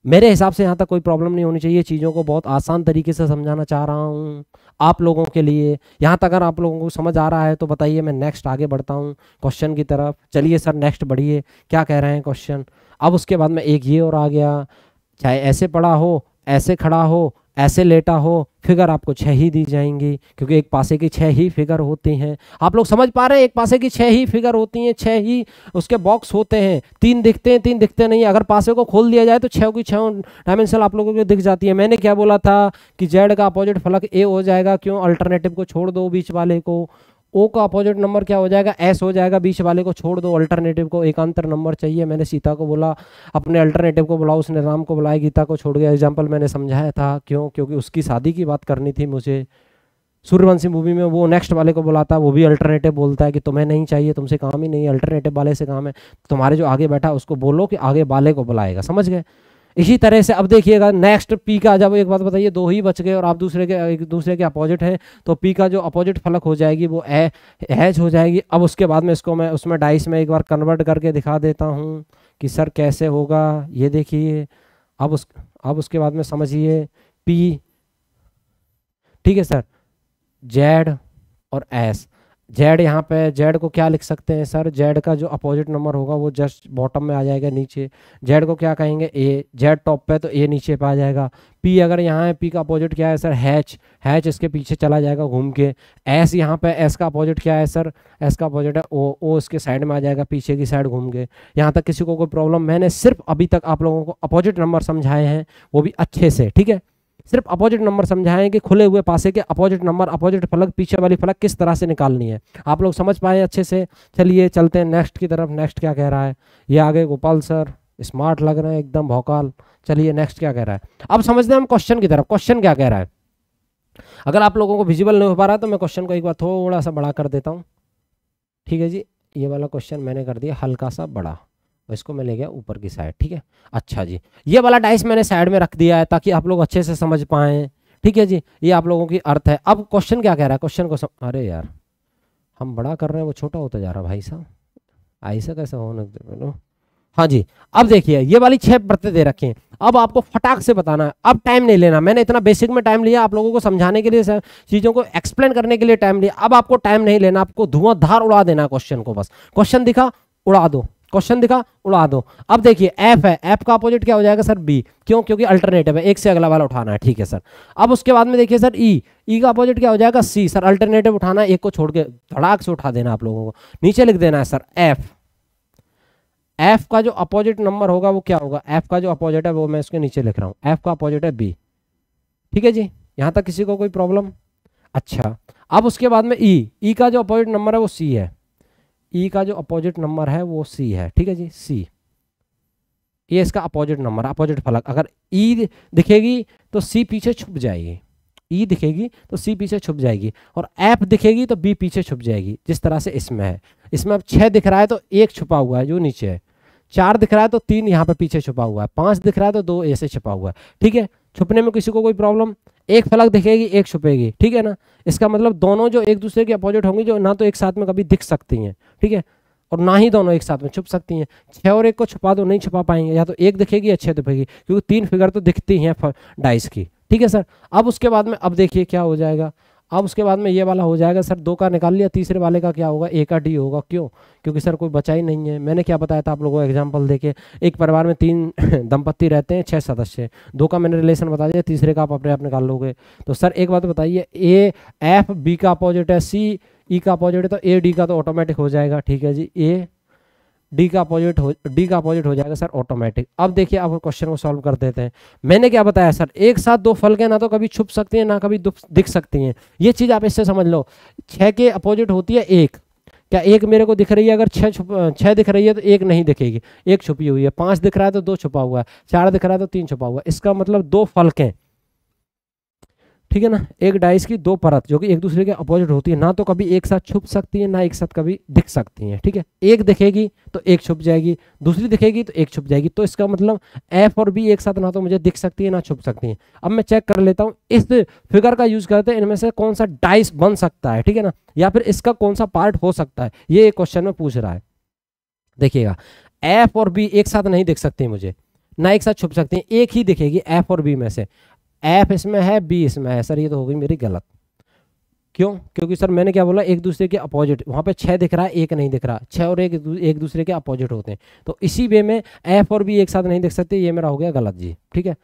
मेरे हिसाब से यहाँ तक कोई प्रॉब्लम नहीं होनी चाहिए चीज़ों को बहुत आसान तरीके से समझाना चाह रहा हूँ आप लोगों के लिए यहाँ तक अगर आप लोगों को समझ आ रहा है तो बताइए मैं नेक्स्ट आगे बढ़ता हूँ क्वेश्चन की तरफ चलिए सर नेक्स्ट बढ़िए क्या कह रहे हैं क्वेश्चन अब उसके बाद में एक ये और आ गया चाहे ऐसे पढ़ा हो ऐसे खड़ा हो ऐसे लेटा हो फिगर आपको छः ही दी जाएंगी क्योंकि एक पासे की छः ही फिगर होती हैं आप लोग समझ पा रहे हैं एक पासे की छः ही फिगर होती हैं छः ही उसके बॉक्स होते हैं तीन दिखते हैं तीन दिखते नहीं अगर पासे को खोल दिया जाए तो छह की छह डायमेंशन आप लोगों को दिख जाती है मैंने क्या बोला था कि जेड का अपोजिट फलक ए हो जाएगा क्यों अल्टरनेटिव को छोड़ दो बीच वाले को ओ का अपोजिट नंबर क्या हो जाएगा एस हो जाएगा बीच वाले को छोड़ दो अल्टरनेटिव को एकांतर नंबर चाहिए मैंने सीता को बोला अपने अल्टरनेटिव को बुलाओ उसने राम को बुलाया गीता को छोड़ गया एग्जाम्पल मैंने समझाया था क्यों क्योंकि उसकी शादी की बात करनी थी मुझे सूर्यवंशी मूवी में वो नेक्स्ट वाले को बुलाता है वो भी अल्टरनेटिव बोलता है कि तुम्हें नहीं चाहिए तुमसे काम ही नहीं है अल्टरनेटिव वाले से काम है तुम्हारे जो आगे बैठा उसको बोलो कि आगे वाले को बुलाएगा समझ गए इसी तरह से अब देखिएगा नेक्स्ट पी का जब एक बात बताइए दो ही बच गए और आप दूसरे के एक दूसरे के अपोजिट हैं तो पी का जो अपोजिट फलक हो जाएगी वो हैज हो जाएगी अब उसके बाद में इसको मैं उसमें डाइस में एक बार कन्वर्ट करके दिखा देता हूँ कि सर कैसे होगा ये देखिए अब उस अब उसके बाद में समझिए पी ठीक है सर जेड और एस जेड यहाँ पे जेड को क्या लिख सकते हैं सर जेड का जो अपोजिट नंबर होगा वो जस्ट बॉटम में आ जाएगा नीचे जेड को क्या कहेंगे ए जेड टॉप पे तो ए नीचे पे आ जाएगा पी अगर यहाँ है पी का अपोजिट क्या है सर हैच हैच इसके पीछे चला जाएगा घूम के एस यहाँ पे एस का अपोजिट क्या है सर एस का अपोजिट है ओ ओ इसके साइड में आ जाएगा पीछे की साइड घूम के यहाँ तक किसी को कोई प्रॉब्लम मैंने सिर्फ अभी तक आप लोगों को अपोजिट नंबर समझाए हैं वो भी अच्छे से ठीक है सिर्फ अपोजिट नंबर समझाएं कि खुले हुए पासे के अपोजिट नंबर अपोजिट फलक पीछे वाली फलक किस तरह से निकालनी है आप लोग समझ पाए अच्छे से चलिए चलते हैं नेक्स्ट की तरफ नेक्स्ट क्या कह रहा है ये आगे गोपाल सर स्मार्ट लग रहे हैं एकदम भोकाल चलिए नेक्स्ट क्या कह रहा है अब समझते हैं हम क्वेश्चन की तरफ क्वेश्चन क्या कह रहा है अगर आप लोगों को विजिबल नहीं हो पा रहा तो मैं क्वेश्चन को एक बार थोड़ा सा बड़ा कर देता हूँ ठीक है जी ये वाला क्वेश्चन मैंने कर दिया हल्का सा बड़ा और इसको मैं ले गया ऊपर की साइड ठीक है अच्छा जी ये वाला डाइस मैंने साइड में रख दिया है ताकि आप लोग अच्छे से समझ पाएँ ठीक है जी ये आप लोगों की अर्थ है अब क्वेश्चन क्या कह रहा है क्वेश्चन को सम... अरे यार हम बड़ा कर रहे हैं वो छोटा होता जा रहा है भाई साहब ऐसा कैसे होने बोलो हाँ जी अब देखिए ये वाली छह प्रत्ये दे रखी हैं अब आपको फटाक से बताना है अब टाइम नहीं लेना मैंने इतना बेसिक में टाइम लिया आप लोगों को समझाने के लिए चीज़ों को एक्सप्लेन करने के लिए टाइम लिया अब आपको टाइम नहीं लेना आपको धुआंधार उड़ा देना क्वेश्चन को बस क्वेश्चन दिखा उड़ा दो क्वेश्चन दिखा उड़ा दो अब देखिए एफ है एफ का अपोजिट क्या हो जाएगा सर बी क्यों क्योंकि अल्टरनेटिव है एक से अगला वाला उठाना है ठीक है सर अब उसके बाद में देखिए sir E e। E e का अपोजिट क्या हो जाएगा सी सर अल्टरनेटिव उठाना है एक को छोड़ के धड़ाक से उठा देना आप लोगों को नीचे लिख देना है सर एफ एफ का जो अपोजिट नंबर होगा वो क्या होगा एफ का जो अपोजिट है वो मैं इसके नीचे लिख रहा हूँ एफ का अपोजिट है बी ठीक है जी यहाँ तक किसी को कोई प्रॉब्लम अच्छा अब उसके बाद में ई e, ई e का जो अपोजिट नंबर है वो सी है ई e का जो अपोजिट नंबर है वो सी है ठीक है जी सी ये इसका अपोजिट नंबर अपोजिट फलक अगर ई e दिखेगी तो सी पीछे छुप जाएगी ई e दिखेगी तो सी पीछे छुप जाएगी और एफ दिखेगी तो बी पीछे छुप जाएगी जिस तरह से इसमें है इसमें अब छः दिख रहा है तो एक छुपा हुआ है जो नीचे है चार दिख रहा है तो तीन यहाँ पे पीछे छुपा हुआ है पाँच दिख रहा है तो दो ऐसे छुपा हुआ है ठीक है छुपने में किसी को कोई प्रॉब्लम एक फलक दिखेगी एक छुपेगी ठीक है ना इसका मतलब दोनों जो एक दूसरे के अपोजिट होंगी जो ना तो एक साथ में कभी दिख सकती हैं ठीक है और ना ही दोनों एक साथ में छुप सकती हैं छः और एक को छुपा दो तो नहीं छुपा पाएंगे या तो एक दिखेगी या छः दिखेगी क्योंकि तीन फिगर तो दिखती हैं डाइस की ठीक है सर अब उसके बाद में अब देखिए क्या हो जाएगा अब उसके बाद में ये वाला हो जाएगा सर दो का निकाल लिया तीसरे वाले का क्या होगा ए का डी होगा क्यों क्योंकि सर कोई बचा ही नहीं है मैंने क्या बताया था आप लोगों को एग्जाम्पल देके एक परिवार में तीन दंपत्ति रहते हैं छः सदस्य दो का मैंने रिलेशन बता दिया तीसरे का आप अपने आप निकाल लोगे तो सर एक बात बताइए ए एफ बी का अपोजिट है सी ई e का अपोजिट है तो ए डी का तो ऑटोमेटिक हो जाएगा ठीक है जी ए डी का अपोजिट हो डी का अपोजिट हो जाएगा सर ऑटोमेटिक अब देखिए आप क्वेश्चन को सॉल्व कर देते हैं मैंने क्या बताया सर एक साथ दो फल के ना तो कभी छुप सकती हैं ना कभी दिख सकती हैं ये चीज़ आप इससे समझ लो छः के अपोजिट होती है एक क्या एक मेरे को दिख रही है अगर छः छुप छः दिख रही है तो एक नहीं दिखेगी एक छुपी हुई है पाँच दिख रहा है तो दो छुपा हुआ है चार दिख रहा है तो तीन छुपा हुआ है इसका मतलब दो फलकें ठीक है ना एक डाइस की दो परत जो कि एक दूसरे के अपोजिट होती है ना तो कभी एक साथ छुप सकती है ना एक साथ कभी दिख सकती है ठीक है एक दिखेगी तो एक छुप जाएगी दूसरी दिखेगी तो एक छुप जाएगी तो इसका मतलब एफ और बी एक साथ ना तो मुझे दिख सकती है ना छुप सकती है अब मैं चेक कर लेता हूँ इस फिगर का यूज करते हैं इनमें से कौन सा डाइस बन सकता है ठीक है ना या फिर इसका कौन सा पार्ट हो सकता है ये क्वेश्चन में पूछ रहा है देखिएगा एफ और बी एक साथ नहीं दिख सकती मुझे ना एक साथ छुप सकते हैं एक ही दिखेगी एफ और बी में से एफ इसमें है बी इसमें है सर ये तो होगी मेरी गलत क्यों क्योंकि सर मैंने क्या बोला एक दूसरे के अपोजिट वहाँ पे छः दिख रहा है एक नहीं दिख रहा छः और एक एक दूसरे के अपोजिट होते हैं तो इसी वे में एफ और बी एक साथ नहीं दिख सकते ये मेरा हो गया गलत जी ठीक है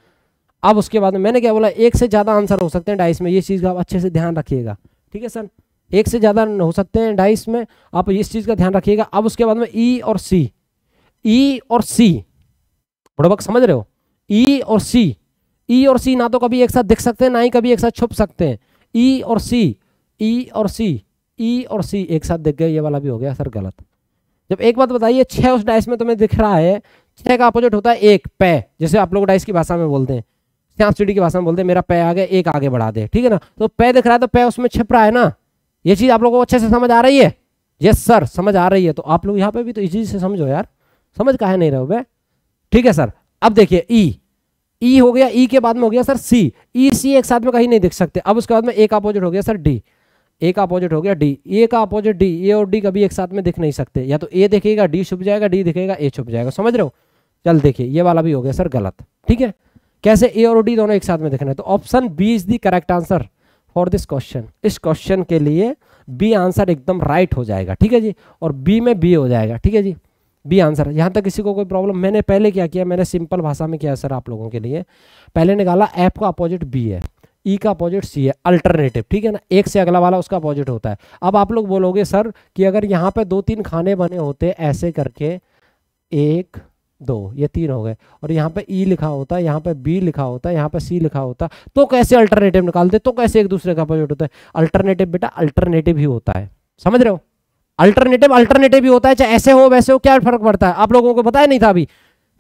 अब उसके बाद में मैंने क्या बोला एक से ज़्यादा आंसर हो सकते हैं डाइस में ये चीज़ का आप अच्छे से ध्यान रखिएगा ठीक है सर एक से ज़्यादा हो सकते हैं डाइस में आप इस चीज़ का ध्यान रखिएगा अब उसके बाद में ई और सी ई और सी बड़ो वक्त समझ रहे हो ई और सी ई e और सी ना तो कभी एक साथ दिख सकते हैं ना ही कभी एक साथ छुप सकते हैं ई e और सी ई e और सी ई e और सी एक साथ दिख गए ये वाला भी हो गया सर गलत जब एक बात बताइए छः उस डाइस में तुम्हें दिख रहा है छः का अपोजिट होता है एक पै जैसे आप लोग डाइस की भाषा में बोलते हैं श्याम स्टडी की भाषा में बोलते हैं मेरा पै आ गया एक आगे बढ़ा दे ठीक है ना तो पै दिख रहा है तो पै उसमें छिप रहा है ना ये चीज़ आप लोगों को अच्छे से समझ आ रही है यस सर समझ आ रही है तो आप लोग यहाँ पे भी तो इजी से समझो यार समझ का है नहीं रहे हो ठीक है सर अब देखिए ई e। ई e हो गया ई e के बाद में हो गया सर सी ई सी एक साथ में कहीं नहीं दिख सकते अब उसके बाद में एक अपोजिट हो गया सर डी ए का अपोजिट हो गया डी ए का अपोजिट डी ए और डी कभी एक साथ में दिख नहीं सकते या तो ए दिखेगा डी छुप जाएगा डी दिखेगा ए छुप जाएगा समझ रहे हो चल देखिए ये वाला भी हो गया सर गलत ठीक है कैसे ए और डी दोनों एक साथ में दिख रहे हैं तो option B is the correct answer for this question इस क्वेश्चन के लिए बी आंसर एकदम राइट हो जाएगा ठीक है जी और बी में बी हो जाएगा ठीक है जी बी आंसर यहाँ तक किसी को कोई प्रॉब्लम मैंने पहले क्या किया मैंने सिंपल भाषा में किया सर आप लोगों के लिए पहले निकाला एफ का अपोजिट बी है ई e का अपोजिट सी है अल्टरनेटिव ठीक है ना एक से अगला वाला उसका अपोजिट होता है अब आप लोग बोलोगे सर कि अगर यहाँ पे दो तीन खाने बने होते ऐसे करके एक दो ये तीन हो गए और यहाँ पे ई e लिखा होता यहाँ पे बी लिखा होता यहाँ पे सी लिखा होता तो कैसे अल्टरनेटिव निकालते तो कैसे एक दूसरे का अपोजिट होता है अल्टरनेटिव बेटा अल्टरनेटिव ही होता है समझ रहे हो अल्टरनेटिव अल्टरनेटिव भी होता है चाहे ऐसे हो वैसे हो क्या फर्क पड़ता है आप लोगों को पता ही नहीं था अभी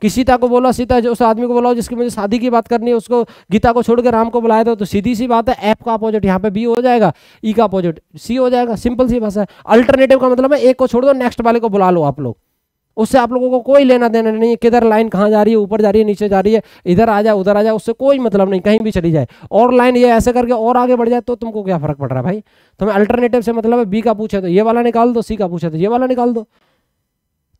कि सीता को बोला सीता जो उस आदमी को बोला जिसकी मुझे शादी की बात करनी है उसको गीता को छोड़कर राम को बुलाया था तो सीधी सी बात है एफ का अपोजिट यहाँ पे बी हो जाएगा ई e का अपोजिट सी हो जाएगा सिंपल सी भाषा है अल्टरनेटिव का मतलब है एक को छोड़ दो नेक्स्ट वाले को बुला लो आप लोग उससे आप लोगों को कोई लेना देना नहीं है किधर लाइन कहाँ जा रही है ऊपर जा रही है नीचे जा रही है इधर आ जाए उधर आ जाए उससे कोई मतलब नहीं कहीं भी चली जाए और लाइन ये ऐसे करके और आगे बढ़ जाए तो तुमको क्या फर्क पड़ रहा है भाई तुम्हें अल्टरनेटिव से मतलब बी का पूछे तो ये वाला निकाल दो सी का पूछे तो ये वाला निकाल दो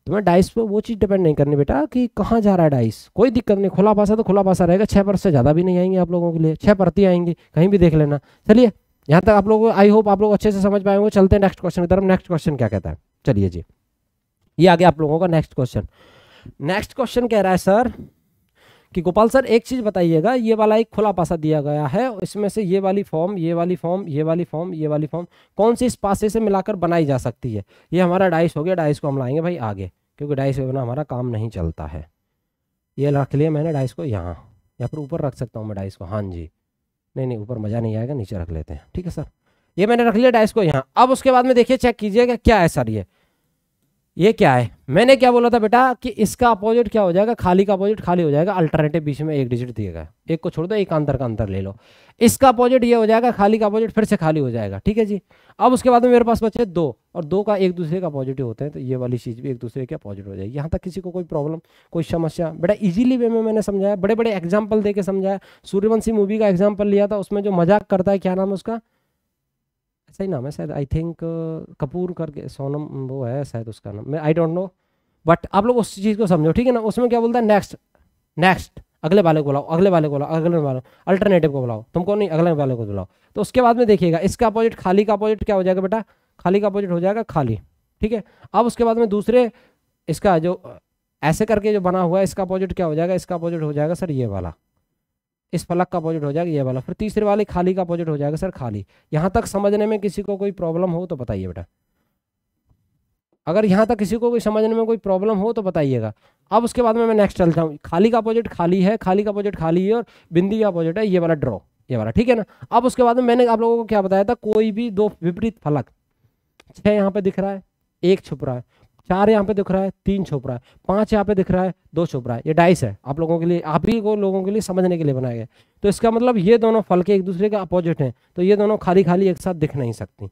तुम्हें डाइस पर वो चीज़ डिपेंड नहीं करनी बेटा कि कहाँ जा रहा है डाइस कोई दिक्कत नहीं खुला पासा तो खुला पासा रहेगा छः पर से ज़्यादा भी नहीं आएंगे आप लोगों के लिए छः परती आएंगी कहीं भी देख लेना चलिए यहाँ तक आप लोगों को आई होप आप लोग अच्छे से समझ पाएंगे चलते हैं नेक्स्ट क्वेश्चन की तरफ नेक्स्ट क्वेश्चन क्या कहता है चलिए जी ये आगे आप लोगों का नेक्स्ट क्वेश्चन नेक्स्ट क्वेश्चन कह रहा है सर कि गोपाल सर एक चीज़ बताइएगा ये वाला एक खुला पासा दिया गया है इसमें से ये वाली फॉर्म ये वाली फॉर्म ये वाली फॉर्म ये वाली फॉर्म कौन सी इस पासे से मिलाकर बनाई जा सकती है ये हमारा डाइस हो गया डाइस को हम लाएंगे भाई आगे क्योंकि डाइस बिना हमारा काम नहीं चलता है ये रख लिया मैंने डाइस को यहाँ या फिर ऊपर रख सकता हूँ मैं डाइस को हाँ जी नहीं नहीं ऊपर मज़ा नहीं आएगा नीचे रख लेते हैं ठीक है सर ये मैंने रख लिया डाइस को यहाँ अब उसके बाद में देखिए चेक कीजिएगा क्या है सर ये ये क्या है मैंने क्या बोला था बेटा कि इसका अपोजिट क्या हो जाएगा खाली का अपोजिट खाली हो जाएगा अल्टरनेटिव बीच में एक डिजिट दिएगा एक को छोड़ दो एक अंतर का अंतर ले लो इसका अपोजिट ये हो जाएगा खाली का अपोजिट फिर से खाली हो जाएगा ठीक है जी अब उसके बाद में मेरे पास बचे दो और दो का एक दूसरे का पॉजिटिव होते हैं तो ये वाली चीज़ भी एक दूसरे के अपोजिट हो जाएगी यहाँ तक किसी को कोई प्रॉब्लम कोई समस्या बेटा ईजिली वे में मैंने समझाया बड़े बड़े एग्जाम्पल दे के समझाया सूर्यवंशी मूवी का एग्जाम्पल लिया था उसमें जो मजाक करता है क्या नाम है उसका ऐसा ही नाम है शायद आई थिंक कपूर करके सोनम वो है शायद उसका नाम मैं आई डोंट नो बट आप लोग उस चीज़ को समझो ठीक है ना उसमें क्या बोलता है नेक्स्ट नेक्स्ट अगले वाले को बुलाओ अगले वाले को बुलाओ अगले वाले अल्टरनेटिव को बुलाओ तुमको नहीं अगले वाले को बुलाओ तो उसके बाद में देखिएगा इसका अपोजिट खाली का अपोजिट क्या हो जाएगा बेटा खाली का अपोजिट हो जाएगा खाली ठीक है अब उसके बाद में दूसरे इसका जो ऐसे करके जो बना हुआ है इसका अपोजिट क्या हो जाएगा इसका अपोजिट हो जाएगा सर ये वाला इस फलक का अपोजिट हो जाएगा ये वाला फिर तीसरे वाले खाली का अपोजिट हो जाएगा सर खाली यहाँ तक समझने में किसी को कोई प्रॉब्लम हो तो बताइए बेटा अगर यहाँ तक किसी को कोई समझने में कोई प्रॉब्लम हो तो बताइएगा अब उसके बाद में मैं नेक्स्ट चलता हूँ खाली का अपोजिट खाली है खाली का अपोजिट खाली है और बिंदी का अपोजिट है ये वाला ड्रॉ ये वाला ठीक है ना अब उसके बाद में मैंने आप लोगों को क्या बताया था कोई भी दो विपरीत फलक छः यहाँ पे दिख रहा है एक छुप रहा है चार यहाँ पे दिख रहा है तीन छुप रहा है पांच यहाँ पे दिख रहा है दो छुप रहा है ये डाइस है आप लोगों के लिए आप ही को लोगों के लिए समझने के लिए बनाया गया तो इसका मतलब ये दोनों फल के एक दूसरे के अपोजिट हैं तो ये दोनों खाली खाली एक साथ दिख नहीं सकती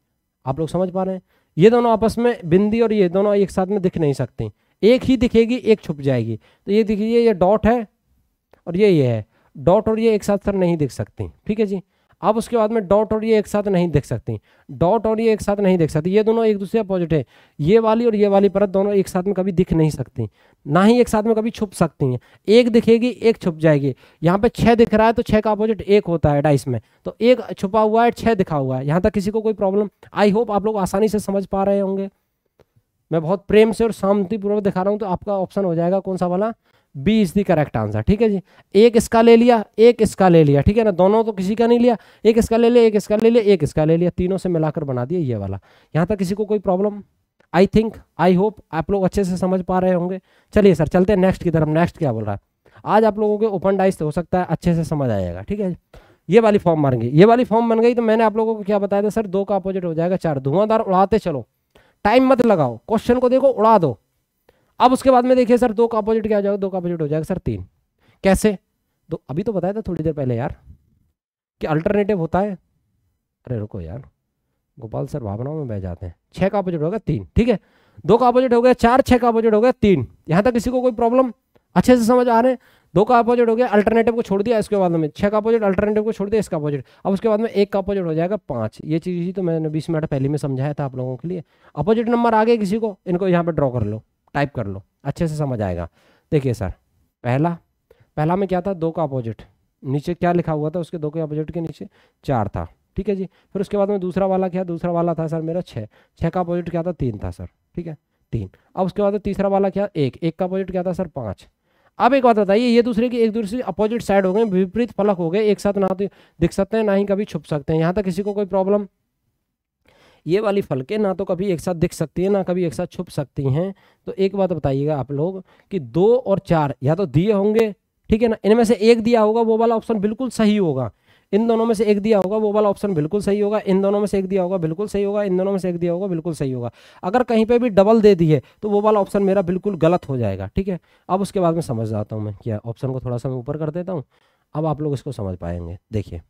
आप लोग समझ पा रहे हैं ये दोनों आपस में बिंदी और ये दोनों एक साथ में दिख नहीं सकती एक ही दिखेगी एक छुप जाएगी तो ये दिखिए ये डॉट है और ये ये है डॉट और ये एक साथ सर नहीं दिख सकती ठीक है जी आप उसके बाद में डॉट और ये एक साथ नहीं देख सकती डॉट और ये एक साथ नहीं देख सकती ये दोनों एक दूसरे अपोजिट है ये वाली और ये वाली परत दोनों एक साथ में कभी दिख नहीं सकती ना ही एक साथ में कभी छुप सकती हैं एक दिखेगी एक छुप जाएगी यहाँ पे छः दिख रहा है तो छः का अपोजिट एक होता है डाइस में तो एक छुपा हुआ है छः दिखा हुआ है यहाँ तक किसी को कोई प्रॉब्लम आई होप आप लोग आसानी से समझ पा रहे होंगे मैं बहुत प्रेम से और शांतिपूर्वक दिखा रहा हूँ तो आपका ऑप्शन हो जाएगा कौन सा वाला B is the correct answer ठीक है जी एक इसका ले लिया एक इसका ले लिया ठीक है ना दोनों तो किसी का नहीं लिया एक इसका ले लिया एक इसका ले लिया एक इसका ले लिया तीनों से मिलाकर बना दिया ये वाला यहाँ तक किसी को कोई problem I think I hope आप लोग अच्छे से समझ पा रहे होंगे चलिए सर चलते हैं नेक्स्ट की तरफ नेक्स्ट क्या बोल रहा है आज आप लोगों के ओपन डाइस हो सकता है अच्छे से समझ आएगा ठीक है ये वाली फॉर्म बन गई ये वाली फॉर्म बन गई तो मैंने आप लोगों को क्या बताया था सर दो का अपोजिट हो जाएगा चार धुआंधार उड़ाते चलो टाइम मत लगाओ क्वेश्चन को देखो उड़ा दो अब उसके बाद में देखिए सर दो का अपोजिट क्या हो जाएगा दो का अपोजिट हो जाएगा सर तीन कैसे दो तो अभी तो बताया था थोड़ी देर पहले यार कि अल्टरनेटिव होता है अरे रुको यार गोपाल सर भावनाओं में बह जाते हैं छः का अपोजिट होगा तीन ठीक है दो का अपोजिट हो गया चार छः का अपोजिट हो गया तीन यहाँ तक किसी को कोई प्रॉब्लम अच्छे से समझ आ रहे हैं दो का अपोजिट हो गया अल्टरनेटिव को छोड़ दिया इसके बाद में छः का अपोजिट अल्टरनेटिव को छोड़ दिया इसका अपोजिट अब उसके बाद में एक का अपोजिट हो जाएगा पाँच ये चीज़ ही तो मैंने बीस मिनट पहले में समझाया था आप लोगों के लिए अपोजिट नंबर आ गए किसी को इनको यहाँ पर ड्रॉ कर लो टाइप कर लो अच्छे से समझ आएगा देखिए सर पहला पहला में क्या था दो का अपोजिट नीचे क्या लिखा हुआ था उसके दो के अपोजिट के नीचे चार था ठीक है जी फिर उसके बाद में दूसरा वाला क्या दूसरा वाला था सर मेरा छः छः का अपोजिट क्या था तीन था सर ठीक है तीन अब उसके बाद तीसरा वाला क्या एक एक का अपोजिट क्या था सर पाँच अब एक बात बताइए ये दूसरे की एक दूसरे अपोजिट साइड हो गए विपरीत फलक हो गए एक साथ ना तो दिख सकते हैं ना ही कभी छुप सकते हैं यहाँ तक किसी को कोई प्रॉब्लम ये वाली फलकें ना तो कभी एक साथ दिख सकती हैं ना कभी एक साथ छुप सकती हैं तो एक बात बताइएगा आप लोग कि दो और चार या तो दिए होंगे ठीक है ना इनमें से एक दिया होगा वो वाला ऑप्शन बिल्कुल सही होगा इन दोनों में से एक दिया होगा वो वाला ऑप्शन बिल्कुल सही होगा इन दोनों में से एक दिया होगा बिल्कुल सही होगा इन दोनों में से एक दिया होगा बिल्कुल सही होगा अगर कहीं पे भी डबल दे दिए तो वो वाला ऑप्शन मेरा बिल्कुल गलत हो जाएगा ठीक है अब उसके बाद में समझ जाता हूँ मैं क्या ऑप्शन को थोड़ा सा मैं ऊपर कर देता हूँ अब आप लोग इसको समझ पाएंगे देखिए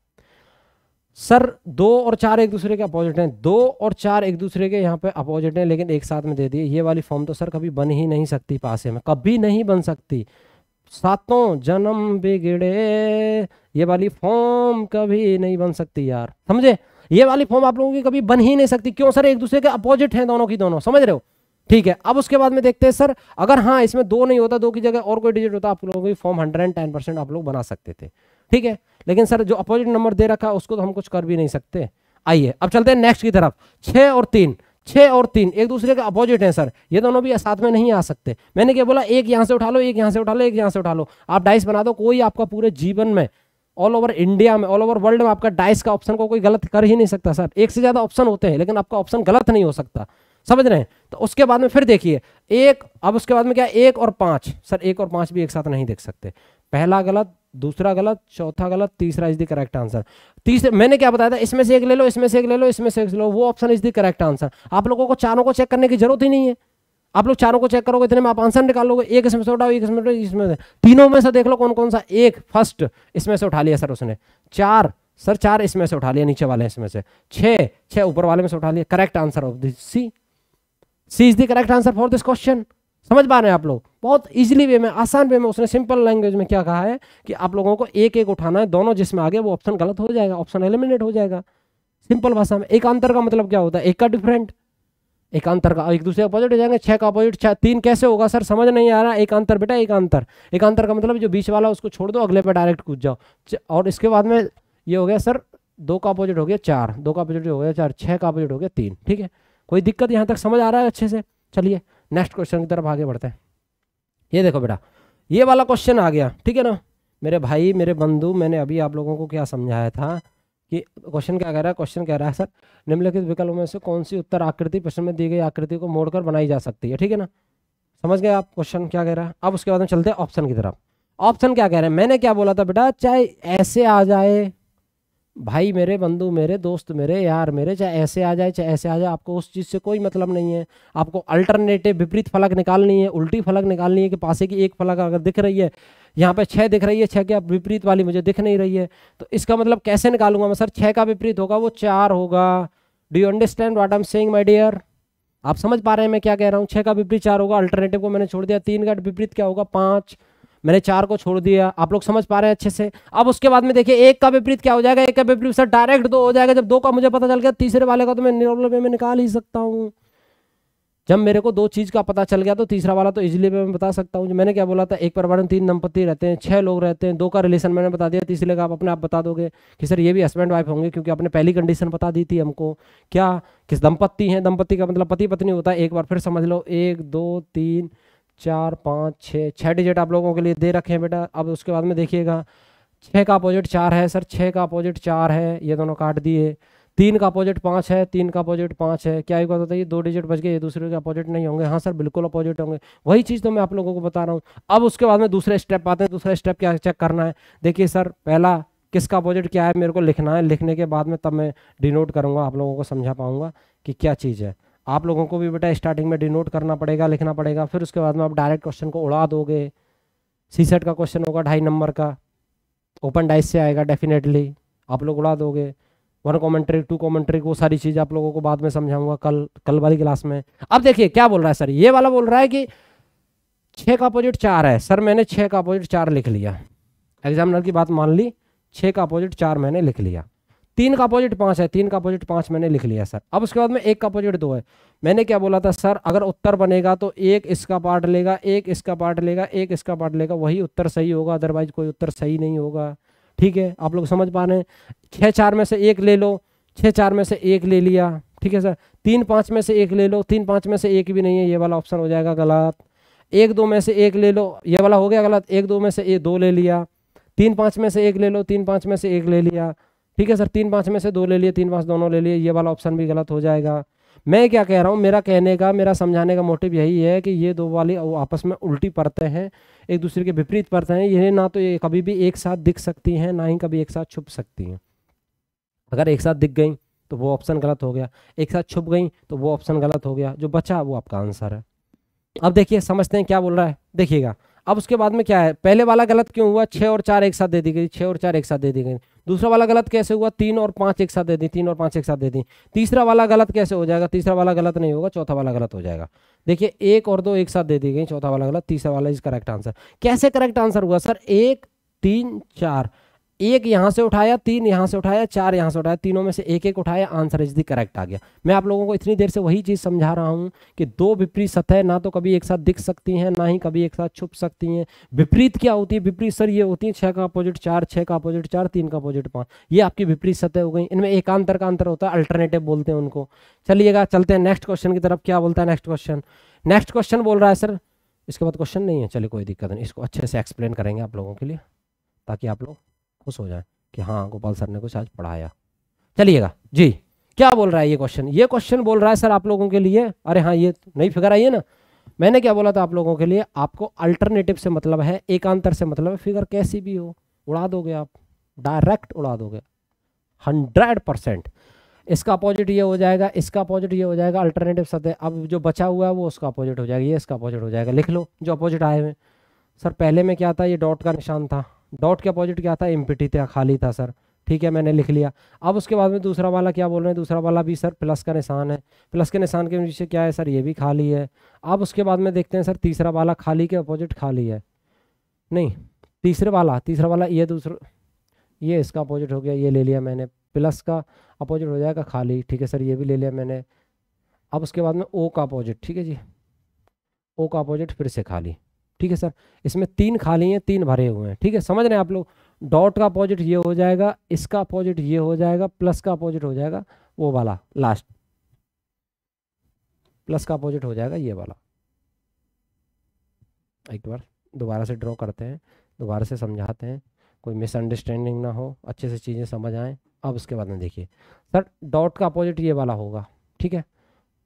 सर दो और चार एक दूसरे के अपोजिट हैं दो और चार एक दूसरे के यहाँ पे अपोजिट हैं लेकिन एक साथ में दे दिए ये वाली फॉर्म तो सर कभी बन ही नहीं सकती पासे में कभी नहीं बन सकती सातों जन्म बिगड़े ये वाली फॉर्म कभी नहीं बन सकती यार समझे ये वाली फॉर्म आप लोगों की कभी बन ही नहीं सकती क्यों सर एक दूसरे के अपोजिट हैं दोनों की दोनों समझ रहे हो ठीक है अब उसके बाद में देखते हैं सर अगर हाँ इसमें दो नहीं होता दो की जगह और कोई डिजिट होता आप लोगों की form hundred and ten percent आप लोग बना सकते थे ठीक है लेकिन सर जो अपोजिट नंबर दे रखा है उसको तो हम कुछ कर भी नहीं सकते आइए अब चलते हैं नेक्स्ट की तरफ छः और तीन छः और तीन एक दूसरे के अपोजिट हैं सर ये दोनों भी साथ में नहीं आ सकते मैंने क्या बोला एक यहाँ से उठा लो एक यहाँ से उठा लो एक यहाँ से उठा लो आप डाइस बना दो कोई आपका पूरे जीवन में ऑल ओवर इंडिया में ऑल ओवर वर्ल्ड में आपका डाइस का ऑप्शन को कोई गलत कर ही नहीं सकता सर एक से ज़्यादा ऑप्शन होते हैं लेकिन आपका ऑप्शन गलत नहीं हो सकता समझ रहे हैं तो उसके बाद में फिर देखिए एक अब उसके बाद में क्या एक और पाँच सर एक और पाँच भी एक साथ नहीं देख सकते पहला गलत दूसरा गलत चौथा गलत तीसरा इज द करेक्ट आंसर तीसरे मैंने क्या बताया था इसमें से एक ले लो इसमें से एक ले लो इसमें से एक ले लो वो option is the correct answer आप लोगों को चारों को चेक करने की जरूरत ही नहीं है आप लोग चारों को चेक करोगे इतने में आप आंसर निकालोगे एक इसमें से उठाओ एक इसमें इसमें तीनों में से देख लो कौन कौन सा एक फर्स्ट इसमें से उठा लिया सर उसने चार सर चार इसमें से उठा लिया नीचे वाले इसमें से छह छह ऊपर वाले में से उठा लिया correct answer of this C C is the correct answer for this question समझ पा रहे हैं आप लोग बहुत इजीली वे में आसान वे में उसने सिंपल लैंग्वेज में क्या कहा है कि आप लोगों को एक एक उठाना है दोनों जिसमें आगे वो ऑप्शन गलत हो जाएगा ऑप्शन एलिमिनेट हो जाएगा सिंपल भाषा में एक अंतर का मतलब क्या होता है एक का डिफरेंट एक अंतर का एक दूसरे अपोजिट हो जाएंगे छः का अपोजिट छः तीन कैसे होगा सर समझ नहीं आ रहा एक अंतर बेटा एक अंतर एक अंतर का मतलब जो बीच वाला उसको छोड़ दो अगले पर डायरेक्ट कूद जाओ और इसके बाद में ये हो गया सर दो का अपोजिट हो गया चार दो का अपोजिट हो गया चार छः का अपोजिट हो गया तीन ठीक है कोई दिक्कत यहाँ तक समझ आ रहा है अच्छे से चलिए नेक्स्ट क्वेश्चन की तरफ आगे बढ़ते हैं ये देखो बेटा ये वाला क्वेश्चन आ गया ठीक है ना मेरे भाई मेरे बंधु मैंने अभी आप लोगों को क्या समझाया था कि क्वेश्चन क्या कह रहा है क्वेश्चन कह रहा है सर निम्नलिखित विकल्पों में से कौन सी उत्तर आकृति प्रश्न में दी गई आकृति को मोड़कर बनाई जा सकती है ठीक है ना समझ गए आप क्वेश्चन क्या कह रहा है अब उसके बाद हम चलते हैं ऑप्शन की तरफ ऑप्शन क्या कह रहे हैं मैंने क्या बोला था बेटा चाहे ऐसे आ जाए भाई मेरे बंधु मेरे दोस्त मेरे यार मेरे चाहे ऐसे आ जाए चाहे ऐसे आ जाए आपको उस चीज़ से कोई मतलब नहीं है आपको अल्टरनेटिव विपरीत फलक निकालनी है उल्टी फलक निकालनी है कि पासे की एक फलक अगर दिख रही है यहाँ पे छः दिख रही है छः के अब विपरीत वाली मुझे दिख नहीं रही है तो इसका मतलब कैसे निकालूंगा मैं सर छः का विपरीत होगा वो चार होगा do you understand what am saying my dear आप समझ पा रहे हैं मैं क्या कह रहा हूँ छः का विपरीत चार होगा अल्टरनेटिव को मैंने छोड़ दिया तीन का विपरीत क्या होगा पाँच मैंने चार को छोड़ दिया आप लोग समझ पा रहे हैं अच्छे से अब उसके बाद में देखिए एक का विपरीत क्या हो जाएगा एक का विपरीत सर डायरेक्ट दो हो जाएगा जब दो का मुझे पता चल गया तीसरे वाले का तो मैं निरोल में निकाल ही सकता हूँ जब मेरे को दो चीज़ का पता चल गया तो तीसरा वाला तो इजीली मैं बता सकता हूँ मैंने क्या बोला था एक परिवार में तीन दंपति रहते हैं छह लोग रहते हैं दो का रिलेशन मैंने बता दिया तीसरे का आप अपने आप बता दोगे कि सर ये भी हस्बैंड वाइफ होंगे क्योंकि आपने पहली कंडीशन बता दी थी हमको क्या किस दंपत्ति हैं दंपत्ति का मतलब पति पत्नी होता है एक बार फिर समझ लो एक दो तीन चार पाँच छः छः डिजिट आप लोगों के लिए दे रखे हैं बेटा अब उसके बाद में देखिएगा छः का अपोजिट चार है सर छः का अपोजिट चार है ये दोनों काट दिए तीन का अपोजिट पाँच है तीन का अपोजिट पाँच है क्या एक बात बताइए दो डिजिट बच गए ये दूसरे के अपोजिट नहीं होंगे हाँ सर बिल्कुल अपोजिट होंगे वही चीज़ तो मैं आप लोगों को बता रहा हूँ अब उसके बाद में दूसरे स्टेप आते हैं दूसरा स्टेप क्या चेक करना है देखिए सर पहला किसका अपोजिट क्या है मेरे को लिखना है लिखने के बाद में तब मैं डिनोट करूँगा आप लोगों को समझा पाऊँगा कि क्या चीज़ है आप लोगों को भी बेटा स्टार्टिंग में डिनोट करना पड़ेगा लिखना पड़ेगा फिर उसके बाद में आप डायरेक्ट क्वेश्चन को उड़ा दोगे सी सेट का क्वेश्चन होगा ढाई नंबर का ओपन डाइस से आएगा डेफिनेटली आप लोग उड़ा दोगे वन कॉमेंट्री टू कॉमेंट्री वो सारी चीज़ आप लोगों को बाद में समझाऊंगा कल कल वाली क्लास में अब देखिए क्या बोल रहा है सर ये वाला बोल रहा है कि छः का अपोजिट चार है सर मैंने छः का अपोजिट चार लिख लिया एग्जामिनर की बात मान ली छः का अपोजिट चार मैंने लिख लिया तीन का अपोजिट पाँच है तीन का अपोजिट पाँच मैंने लिख लिया सर अब उसके बाद में एक का अपोजिट दो है मैंने क्या बोला था सर अगर उत्तर बनेगा तो एक इसका पार्ट लेगा एक इसका पार्ट लेगा एक इसका पार्ट लेगा वही उत्तर सही होगा अदरवाइज कोई उत्तर सही नहीं होगा ठीक है आप लोग समझ पा रहे हैं छः चार में से एक ले लो छः चार में से एक ले लिया ठीक है सर तीन पाँच में से एक ले लो तीन पाँच में से एक भी नहीं है ये वाला ऑप्शन हो जाएगा गलत एक दो में से एक ले लो ये वाला हो गया गलत एक दो में से एक दो ले लिया तीन पाँच में से एक ले लो तीन पाँच में से एक ले लिया ठीक है सर तीन पाँच में से दो ले लिए तीन पाँच दोनों ले लिए ये वाला ऑप्शन भी गलत हो जाएगा मैं क्या कह रहा हूँ मेरा कहने का मेरा समझाने का मोटिव यही है कि ये दो वाली आपस में उल्टी पड़ते हैं एक दूसरे के विपरीत पड़ते हैं ये ना तो ये कभी भी एक साथ दिख सकती हैं ना ही कभी एक साथ छुप सकती हैं अगर एक साथ दिख गई तो वो ऑप्शन गलत हो गया एक साथ छुप गई तो वो ऑप्शन गलत हो गया जो बचा वो आपका आंसर है अब देखिए समझते हैं क्या बोल रहा है देखिएगा अब उसके बाद में क्या है पहले वाला गलत क्यों हुआ छः और चार एक साथ दे दी गई छः और चार एक साथ दे दी गई दूसरा वाला गलत कैसे हुआ तीन और पाँच एक साथ दे दी तीन और पाँच एक साथ दे दी तीसरा वाला गलत कैसे हो जाएगा तीसरा वाला गलत नहीं होगा चौथा वाला गलत हो जाएगा देखिए एक और दो एक साथ दे दी गई चौथा वाला गलत तीसरा वाला इज करेक्ट आंसर कैसे करेक्ट आंसर हुआ सर एक तीन चार एक यहाँ से उठाया तीन यहाँ से उठाया चार यहाँ से उठाया तीनों में से एक एक उठाया आंसर इज दी करेक्ट आ गया मैं आप लोगों को इतनी देर से वही चीज़ समझा रहा हूँ कि दो विपरीत सतह ना तो कभी एक साथ दिख सकती हैं ना ही कभी एक साथ छुप सकती हैं विपरीत क्या होती है विपरीत सर ये होती है छः का अपोजिट चार छः का अपोजिट चार तीन का अपोजिट पाँच ये आपकी विपरीत सतह हो गई इनमें एकांतर का अंतर होता है अल्टरनेटिव बोलते हैं उनको चलिएगा चलते हैं नेक्स्ट क्वेश्चन की तरफ क्या बोलता है नेक्स्ट क्वेश्चन नेक्स्ट क्वेश्चन बोल रहा है सर इसके बाद क्वेश्चन नहीं है चलिए कोई दिक्कत नहीं इसको अच्छे से एक्सप्लेन करेंगे आप लोगों के लिए ताकि आप लोग खुश हो जाए कि हाँ गोपाल सर ने कुछ आज पढ़ाया चलिएगा जी क्या बोल रहा है ये क्वेश्चन ये क्वेश्चन बोल रहा है सर आप लोगों के लिए अरे हाँ ये नहीं फिगर आई है ना मैंने क्या बोला था आप लोगों के लिए आपको अल्टरनेटिव से मतलब है एकांतर से मतलब है फिगर कैसी भी हो उड़ा दोगे आप डायरेक्ट उड़ा दोगे हंड्रेड परसेंट इसका अपोजिट ये हो जाएगा इसका अपोजिट ये हो जाएगा अल्टरनेटिव सतह अब जो बचा हुआ है वो उसका अपोजिट हो जाएगा ये इसका अपोजिट हो जाएगा लिख लो जो अपोजिट आए हुए सर पहले में क्या था ये डॉट का निशान था डॉट के अपोजिट क्या था एम्पिटी था खाली था सर ठीक है मैंने लिख लिया अब उसके बाद में दूसरा वाला क्या बोल रहे हैं दूसरा वाला भी सर प्लस का निशान है प्लस के निशान के नीचे क्या है सर ये भी खाली है अब उसके बाद में देखते हैं सर तीसरा वाला खाली के अपोजिट खाली है नहीं तीसरे वाला तीसरा वाला ये दूसरा ये इसका अपोजिट हो गया ये ले लिया मैंने प्लस का अपोजिट हो जाएगा खाली ठीक है सर ये भी ले लिया मैंने अब उसके बाद में ओ का अपोजिट ठीक है जी ओ का अपोजिट फिर से खाली ठीक है सर इसमें तीन खाली हैं तीन भरे हुए हैं ठीक है समझ रहे हैं आप लोग डॉट का अपोजिट ये हो जाएगा इसका अपोजिट ये हो जाएगा प्लस का अपोजिट हो जाएगा वो वाला लास्ट प्लस का अपोजिट हो जाएगा ये वाला एक बार दोबारा से ड्रॉ करते हैं दोबारा से समझाते हैं कोई मिसअंडरस्टैंडिंग ना हो अच्छे से चीज़ें समझ आएँ अब उसके बाद में देखिए सर डॉट का अपोजिट ये वाला होगा ठीक है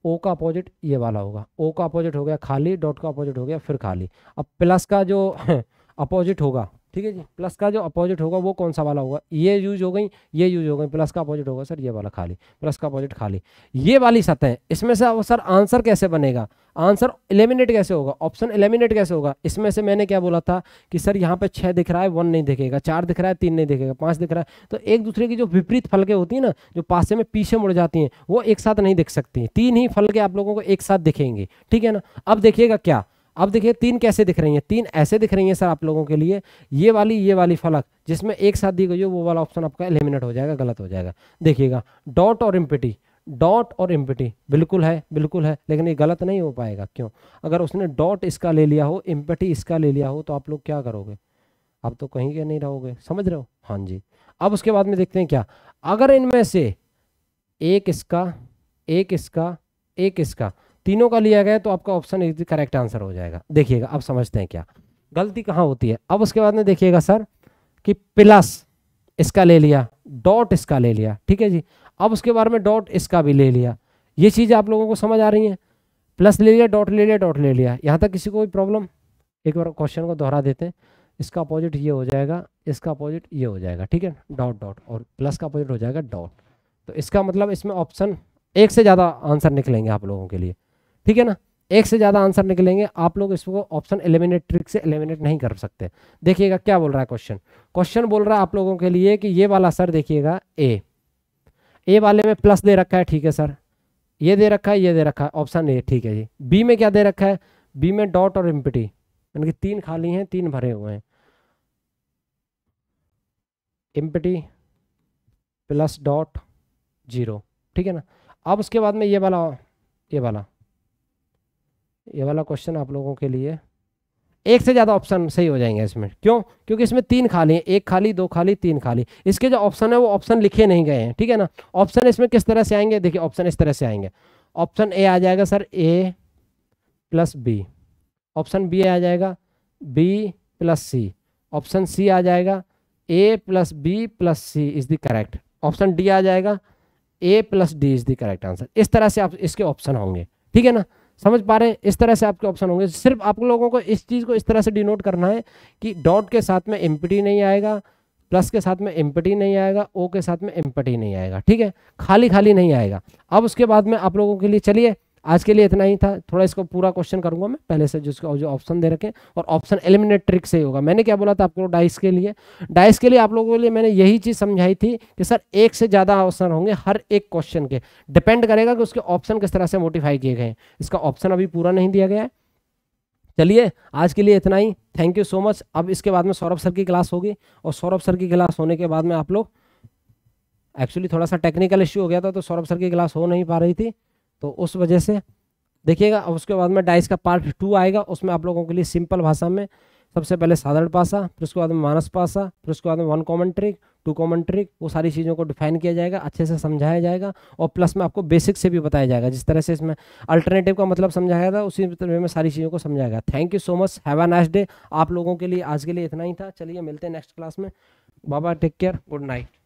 ओ का अपोजिट ये वाला होगा ओ का अपोजिट हो गया खाली डॉट का अपोजिट हो गया फिर खाली अब प्लस का जो अपोजिट होगा ठीक है जी प्लस का जो अपोजिट होगा वो कौन सा वाला होगा ये यूज हो गई ये यूज हो गई प्लस का अपोजिट होगा सर ये वाला खाली प्लस का अपोजिट खाली ये वाली सतह इसमें से सर आंसर कैसे बनेगा आंसर एलिमिनेट कैसे होगा ऑप्शन एलिमिनेट कैसे होगा इसमें से मैंने क्या बोला था कि सर यहाँ पे छः दिख रहा है वन नहीं दिखेगा चार दिख रहा है तीन नहीं दिखेगा पाँच दिख रहा है तो एक दूसरे की जो विपरीत फलके होती है ना जो पासे में पीछे मुड़ जाती हैं वो एक साथ नहीं दिख सकती तीन ही फलके आप लोगों को एक साथ दिखेंगे ठीक है ना अब देखिएगा क्या अब देखिए तीन कैसे दिख रही हैं तीन ऐसे दिख रही हैं सर आप लोगों के लिए ये वाली ये वाली फलक जिसमें एक साथ दी गई हो वो वाला ऑप्शन आपका एलिमिनेट हो जाएगा गलत हो जाएगा देखिएगा डॉट और इम्पिटी डॉट और इम्पिटी बिल्कुल है बिल्कुल है लेकिन ये गलत नहीं हो पाएगा क्यों अगर उसने डॉट इसका ले लिया हो इम्पिटी इसका ले लिया हो तो आप लोग क्या करोगे आप तो कहीं के नहीं रहोगे समझ रहे हो हाँ जी अब उसके बाद में देखते हैं क्या अगर इनमें से एक इसका एक इसका एक इसका तीनों का लिया गया तो आपका ऑप्शन करेक्ट आंसर हो जाएगा देखिएगा अब समझते हैं क्या गलती कहाँ होती है अब उसके बाद में देखिएगा सर कि प्लस इसका ले लिया डॉट इसका ले लिया ठीक है जी अब उसके बारे में डॉट इसका भी ले लिया ये चीज़ आप लोगों को समझ आ रही है प्लस ले लिया डॉट ले लिया डॉट ले लिया यहाँ तक किसी को कोई प्रॉब्लम एक बार क्वेश्चन को दोहरा देते हैं इसका अपोजिट ये हो जाएगा इसका अपोजिट ये हो जाएगा ठीक है डॉट डॉट और प्लस का अपोजिट हो जाएगा डॉट तो इसका मतलब इसमें ऑप्शन एक से ज़्यादा आंसर निकलेंगे आप लोगों के लिए ठीक है ना एक से ज़्यादा आंसर निकलेंगे आप लोग इसको ऑप्शन एलिमिनेट ट्रिक से एलिमिनेट नहीं कर सकते देखिएगा क्या बोल रहा है क्वेश्चन क्वेश्चन बोल रहा है आप लोगों के लिए कि ये वाला सर देखिएगा ए ए वाले में प्लस दे रखा है ठीक है सर ये दे रखा है ये दे रखा है ऑप्शन ए ठीक है जी बी में क्या दे रखा है बी में डॉट और इम्पिटी यानी कि तीन खाली हैं तीन भरे हुए हैं इम्पिटी प्लस डॉट जीरो ठीक है ना अब उसके बाद में ये वाला ये वाला ये वाला क्वेश्चन आप लोगों के लिए एक से ज़्यादा ऑप्शन सही हो जाएंगे इसमें क्यों क्योंकि इसमें तीन खाली हैं एक खाली दो खाली तीन खाली इसके जो ऑप्शन है वो ऑप्शन लिखे नहीं गए हैं ठीक है ना ऑप्शन इसमें किस तरह से आएंगे देखिए ऑप्शन इस तरह से आएंगे ऑप्शन ए आ जाएगा sir A plus B option B आ जाएगा B plus C option C आ जाएगा A plus B plus C is the correct option D आ जाएगा A plus D is the correct answer इस तरह से आप इसके ऑप्शन होंगे ठीक है ना समझ पा रहे हैं इस तरह से आपके ऑप्शन होंगे सिर्फ आप लोगों को इस चीज़ को इस तरह से डिनोट करना है कि डॉट के साथ में एम्पटी नहीं आएगा प्लस के साथ में एम्पटी नहीं आएगा ओ के साथ में एम्पटी नहीं आएगा ठीक है खाली खाली नहीं आएगा अब उसके बाद में आप लोगों के लिए चलिए आज के लिए इतना ही था थोड़ा इसको पूरा क्वेश्चन करूंगा मैं पहले से जिसको जो ऑप्शन दे रखे और ऑप्शन एलिमिनेट ट्रिक से ही होगा मैंने क्या बोला था आपको डाइस के लिए डाइस के लिए आप लोगों के लिए मैंने यही चीज़ समझाई थी कि सर एक से ज़्यादा ऑप्शन होंगे हर एक क्वेश्चन के डिपेंड करेगा कि उसके ऑप्शन किस तरह से मोटिफाई किए गए इसका ऑप्शन अभी पूरा नहीं दिया गया है चलिए आज के लिए इतना ही थैंक यू सो मच अब इसके बाद में सौरभ सर की क्लास होगी और सौरभ सर की क्लास होने के बाद में आप लोग एक्चुअली थोड़ा सा टेक्निकल इश्यू हो गया था तो सौरभ सर की क्लास हो नहीं पा रही थी तो उस वजह से देखिएगा अब उसके बाद में डाइस का पार्ट टू आएगा उसमें आप लोगों के लिए सिंपल भाषा में सबसे पहले साधारण पासा फिर उसके बाद में मानस पासा फिर उसके बाद में one common trick two common trick वो सारी चीज़ों को डिफाइन किया जाएगा अच्छे से समझाया जाएगा और प्लस में आपको बेसिक से भी बताया जाएगा जिस तरह से इसमें अल्टरनेटिव का मतलब समझाया था उसी तरह में सारी चीज़ों को समझाया गया thank you so much have a nice day आप लोगों के लिए आज के लिए इतना ही था चलिए मिलते हैं नेक्स्ट क्लास में बाबा टेक केयर गुड नाइट